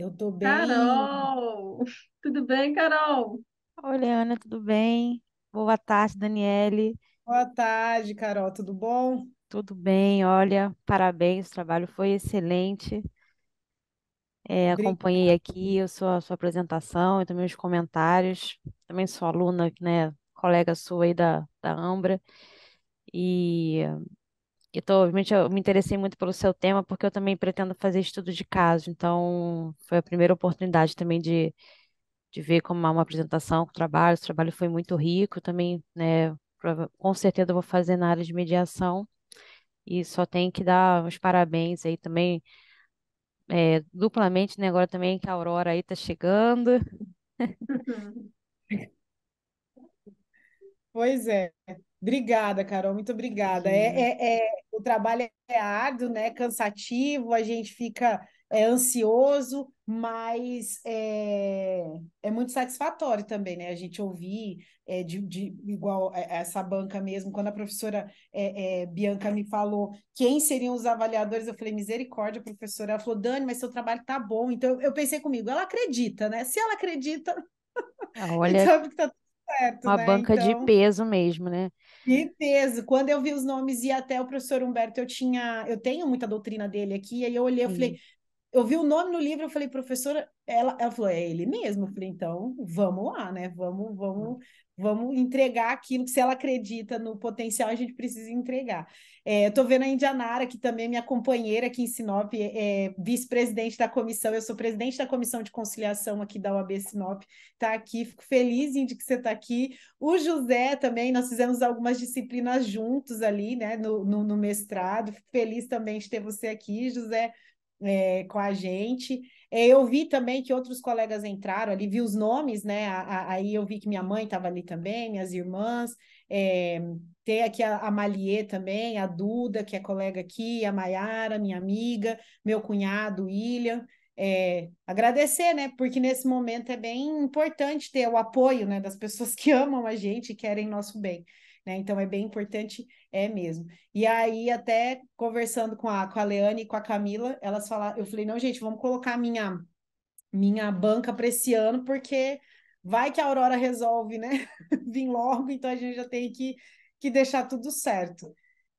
eu tô bem. Carol! Tudo bem, Carol? Oi, Leana, tudo bem? Boa tarde, Daniele. Boa tarde, Carol, tudo bom? Tudo bem, olha, parabéns, o trabalho foi excelente. É, acompanhei aqui a sua, a sua apresentação e também os comentários. Também sou aluna, né, colega sua aí da, da Ambra. E eu tô, obviamente eu me interessei muito pelo seu tema, porque eu também pretendo fazer estudo de caso, então foi a primeira oportunidade também de, de ver como é uma apresentação, o trabalho, o trabalho foi muito rico também, né, com certeza eu vou fazer na área de mediação, e só tem que dar os parabéns aí também, é, duplamente, né, agora também que a Aurora aí tá chegando. Pois é. Obrigada, Carol, muito obrigada. É, é, é, o trabalho é árduo, né? Cansativo, a gente fica é, ansioso, mas é, é muito satisfatório também, né? A gente ouvir é, de, de, igual é, essa banca mesmo, quando a professora é, é, Bianca me falou quem seriam os avaliadores, eu falei, misericórdia, professora. Ela falou, Dani, mas seu trabalho tá bom. Então eu pensei comigo, ela acredita, né? Se ela acredita, ah, Olha, que tá tudo certo. Uma né? banca então... de peso mesmo, né? Que peso! Quando eu vi os nomes e até o professor Humberto, eu tinha, eu tenho muita doutrina dele aqui, aí eu olhei, eu Sim. falei, eu vi o nome no livro, eu falei, professora, ela, ela falou, é ele mesmo. Eu falei, então, vamos lá, né? Vamos, vamos, vamos entregar aquilo que se ela acredita no potencial, a gente precisa entregar. É, eu tô vendo a Indianara, que também é minha companheira aqui em Sinop, é, é vice-presidente da comissão, eu sou presidente da comissão de conciliação aqui da UAB Sinop, tá aqui, fico feliz, Indy, que você tá aqui. O José também, nós fizemos algumas disciplinas juntos ali, né, no, no, no mestrado, fico feliz também de ter você aqui, José é, com a gente. Eh, eu vi também que outros colegas entraram ali, vi os nomes, né? Aí eu vi que minha mãe estava ali também, minhas irmãs. É, tem aqui a, a também, a Duda, que é colega aqui, a Maiara, minha amiga, meu cunhado, William. É, agradecer, né? Porque nesse momento é bem importante ter o apoio né, das pessoas que amam a gente e querem nosso bem né? Então é bem importante, é mesmo. E aí, até conversando com a, com a Leane e com a Camila, elas falaram, eu falei, não, gente, vamos colocar minha, minha banca para esse ano, porque vai que a Aurora resolve, né? Vim logo, então a gente já tem que, que deixar tudo certo.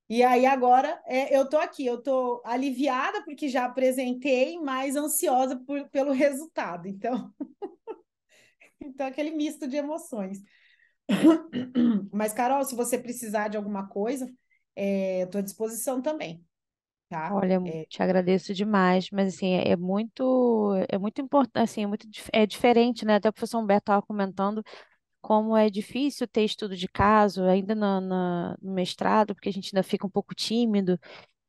E aí agora é, eu tô aqui, eu tô aliviada porque já apresentei, mas ansiosa por, pelo resultado. Então, então aquele misto de emoções. Mas, Carol, se você precisar de alguma coisa, é, estou à disposição também. Tá? Olha, é... te agradeço demais, mas assim, é, é muito, é muito importante, assim, é muito é diferente, né? Até o professor Humberto estava comentando como é difícil ter estudo de caso ainda no mestrado, porque a gente ainda fica um pouco tímido.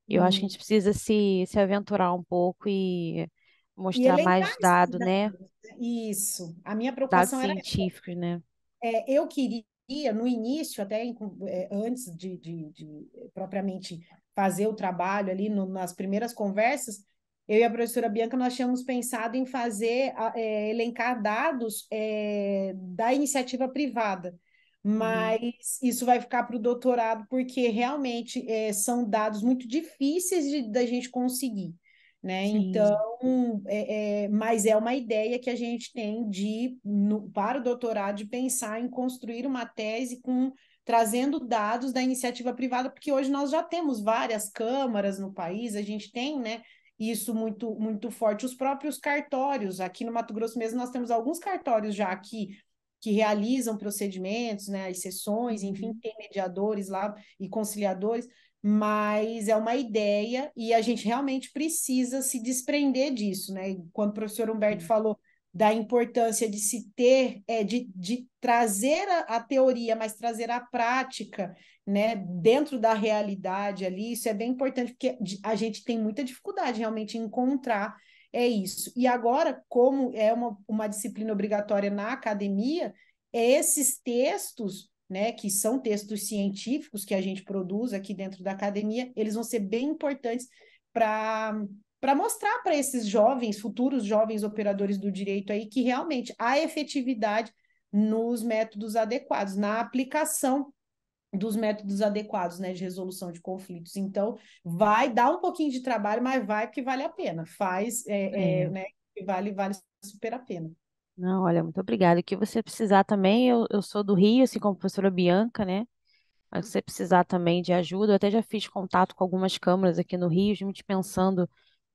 E eu hum. acho que a uhum. gente precisa se, se aventurar um pouco e mostrar e mais dado, né? né? Isso. A minha preocupação dados era né? é, eu queria no início, até é, antes de, de, de, eh, propriamente fazer o trabalho ali no, nas primeiras conversas, eu e a professora Bianca nós tínhamos pensado em fazer é, elencar dados é, da iniciativa privada, uhum. mas uhum. isso vai ficar para o doutorado porque realmente é, são dados muito difíceis da gente conseguir. Né? Sim. Então, é, é, mas é uma ideia que a gente tem de, no, para o doutorado, de pensar em construir uma tese com trazendo dados da iniciativa privada, porque hoje nós já temos várias câmaras no país, a gente tem, né? Isso muito, muito forte. Os próprios cartórios, aqui no Mato Grosso mesmo, nós temos alguns cartórios já aqui que realizam procedimentos, né, as sessões, enfim, uhum. tem mediadores lá e conciliadores, mas é uma ideia e a gente realmente precisa se desprender disso, né? Quando o professor Humberto falou da importância de se ter, é, de, de trazer a, a teoria, mas trazer a prática, né, dentro da realidade ali, isso é bem importante, porque a gente tem muita dificuldade realmente em encontrar é isso. E agora, como é uma, uma disciplina obrigatória na academia, é esses textos né, que são textos científicos que a gente produz aqui dentro da academia, eles vão ser bem importantes para para mostrar para esses jovens, futuros jovens operadores do direito aí, que realmente há efetividade nos métodos adequados, na aplicação dos métodos adequados, né, de resolução de conflitos. Então, vai dar um pouquinho de trabalho, mas vai porque vale a pena. Faz, é, é, é. né, vale, vale super a pena. Não, olha, muito obrigada. O que você precisar também, eu, eu sou do Rio, assim como a professora Bianca, né? Mas se você precisar também de ajuda, eu até já fiz contato com algumas câmaras aqui no Rio, gente pensando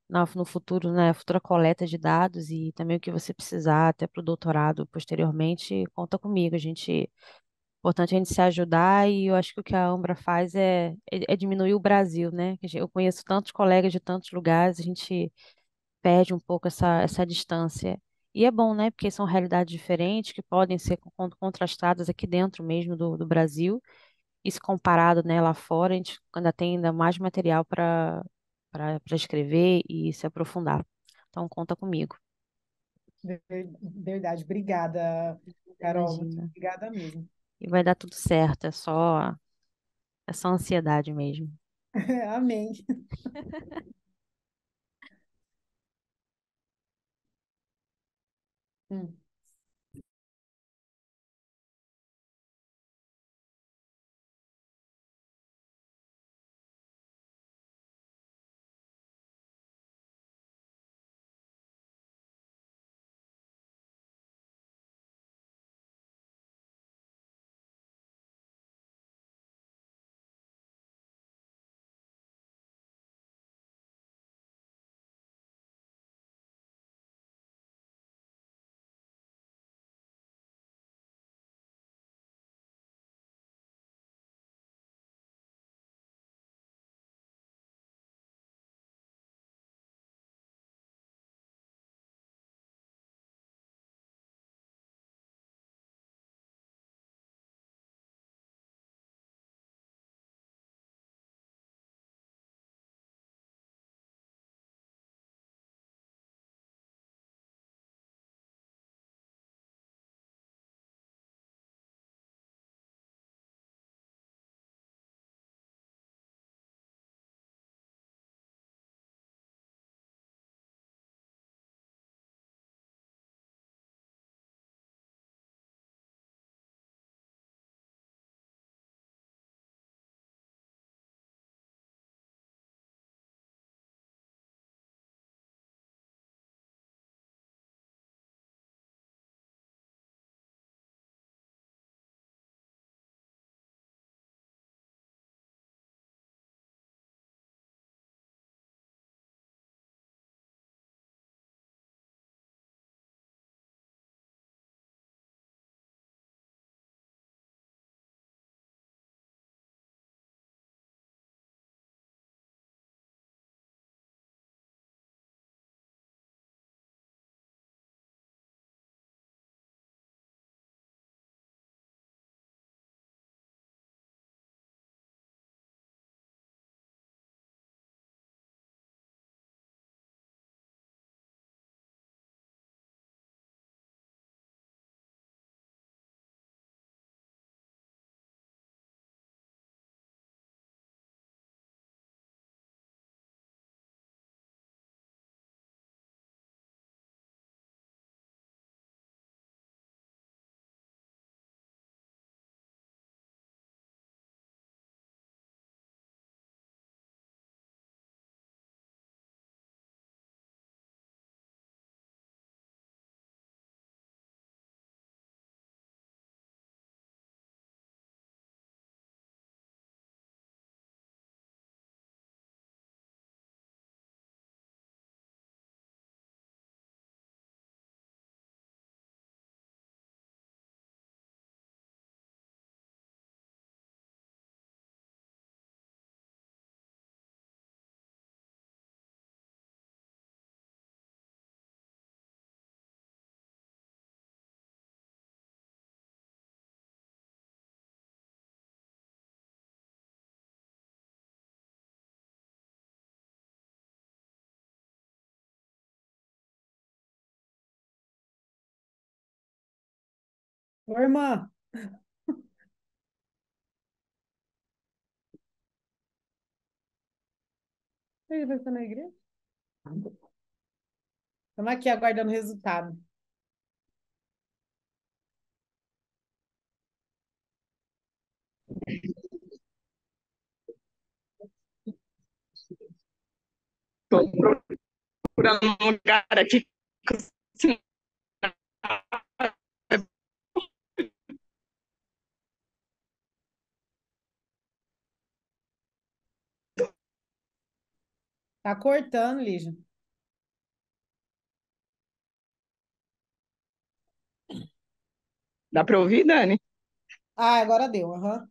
na, no futuro, na né, futura coleta de dados e também o que você precisar até para o doutorado posteriormente, conta comigo. A gente, importante a gente se ajudar e eu acho que o que a Ambra faz é, é, é diminuir o Brasil, né? Eu conheço tantos colegas de tantos lugares, a gente perde um pouco essa, essa distância. E é bom, né? Porque são realidades diferentes que podem ser contrastadas aqui dentro mesmo do, do Brasil. E se comparado, né, lá fora, a gente ainda tem ainda mais material para escrever e se aprofundar. Então, conta comigo. Verdade. Obrigada, Carol. obrigada mesmo. E vai dar tudo certo, é só, é só ansiedade mesmo. Amém. Mm. Ô, irmã, ele vai estar na igreja? Estamos aqui aguardando o resultado. Estou procurando um lugar aqui. Tá cortando, Lígia. Dá para ouvir, Dani? Ah, agora deu, aham. Uhum.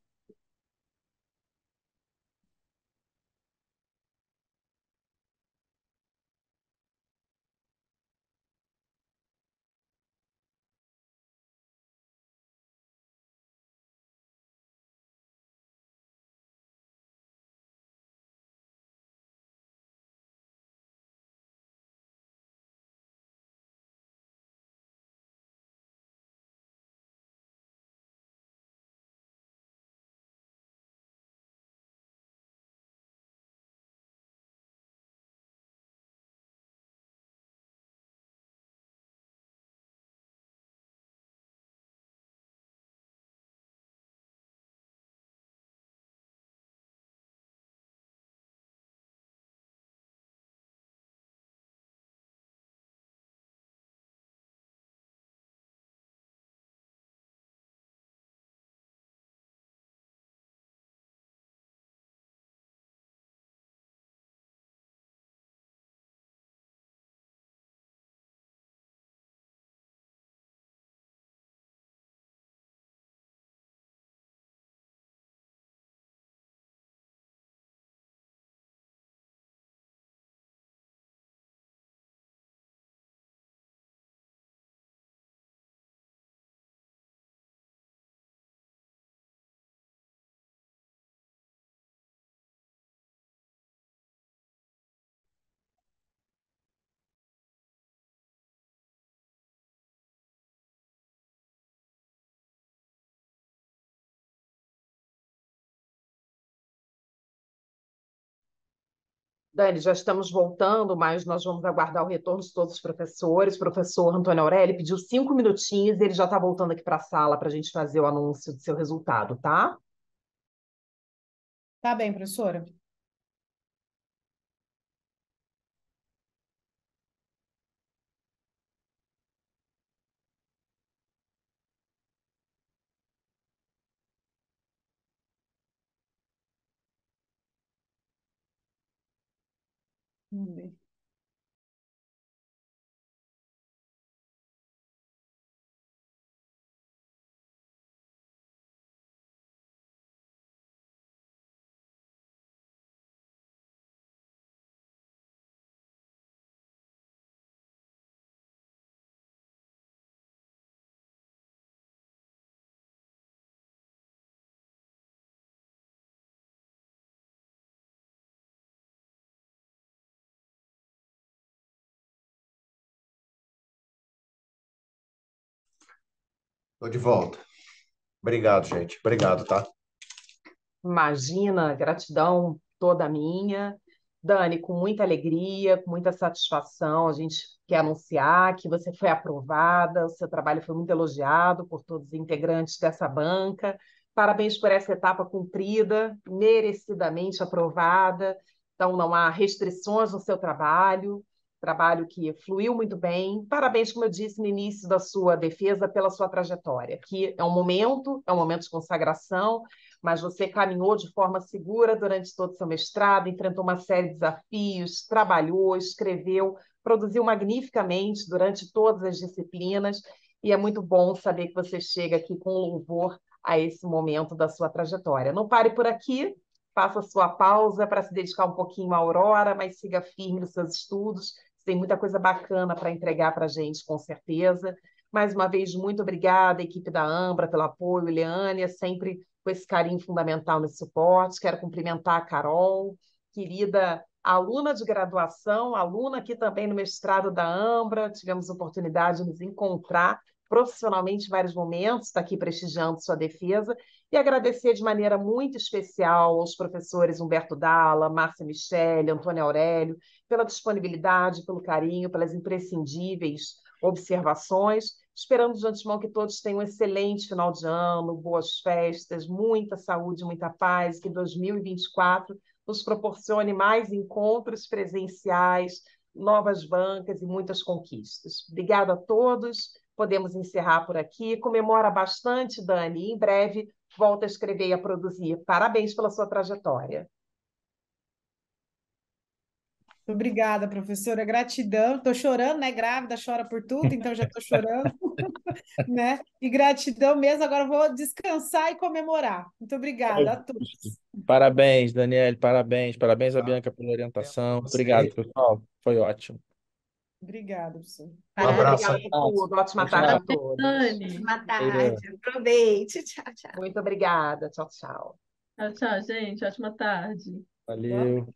Dani, já estamos voltando, mas nós vamos aguardar o retorno de todos os professores. O professor Antônio Aureli pediu cinco minutinhos e ele já está voltando aqui para a sala para a gente fazer o anúncio do seu resultado, tá? Tá bem, professora. Vamos ver. Estou de volta. Obrigado, gente. Obrigado, tá? Imagina, gratidão toda minha. Dani, com muita alegria, com muita satisfação, a gente quer anunciar que você foi aprovada, o seu trabalho foi muito elogiado por todos os integrantes dessa banca. Parabéns por essa etapa cumprida, merecidamente aprovada. Então, não há restrições no seu trabalho trabalho que fluiu muito bem. Parabéns, como eu disse no início da sua defesa, pela sua trajetória, que é um momento, é um momento de consagração, mas você caminhou de forma segura durante todo o seu mestrado, enfrentou uma série de desafios, trabalhou, escreveu, produziu magnificamente durante todas as disciplinas, e é muito bom saber que você chega aqui com louvor a esse momento da sua trajetória. Não pare por aqui, faça sua pausa para se dedicar um pouquinho à Aurora, mas siga firme nos seus estudos. Tem muita coisa bacana para entregar para a gente, com certeza. Mais uma vez, muito obrigada, equipe da Ambra, pelo apoio, Leane, é sempre com esse carinho fundamental nesse suporte. Quero cumprimentar a Carol, querida aluna de graduação, aluna aqui também no mestrado da Ambra. Tivemos oportunidade de nos encontrar profissionalmente em vários momentos, está aqui prestigiando sua defesa e agradecer de maneira muito especial aos professores Humberto Dalla, Márcia Michele, Antônio Aurélio, pela disponibilidade, pelo carinho, pelas imprescindíveis observações. Esperando de antemão que todos tenham um excelente final de ano, boas festas, muita saúde, muita paz, que 2024 nos proporcione mais encontros presenciais, novas bancas e muitas conquistas. Obrigada a todos. Podemos encerrar por aqui. Comemora bastante, Dani. Em breve, volta a escrever e a produzir. Parabéns pela sua trajetória. Obrigada, professora. Gratidão. Estou chorando, né? Grávida chora por tudo, então já estou chorando, né? E gratidão mesmo. Agora vou descansar e comemorar. Muito obrigada a todos. Parabéns, Daniel. Parabéns. Parabéns a Bianca pela orientação. Obrigado, pessoal. Foi ótimo. Obrigada, professor. Um tá, abraço a todos. Ótima tarde a todos. Ótima tarde. Aproveite. Tchau, tchau. Muito obrigada. Tchau, tchau. Tchau, tchau, gente. Ótima tarde. Valeu.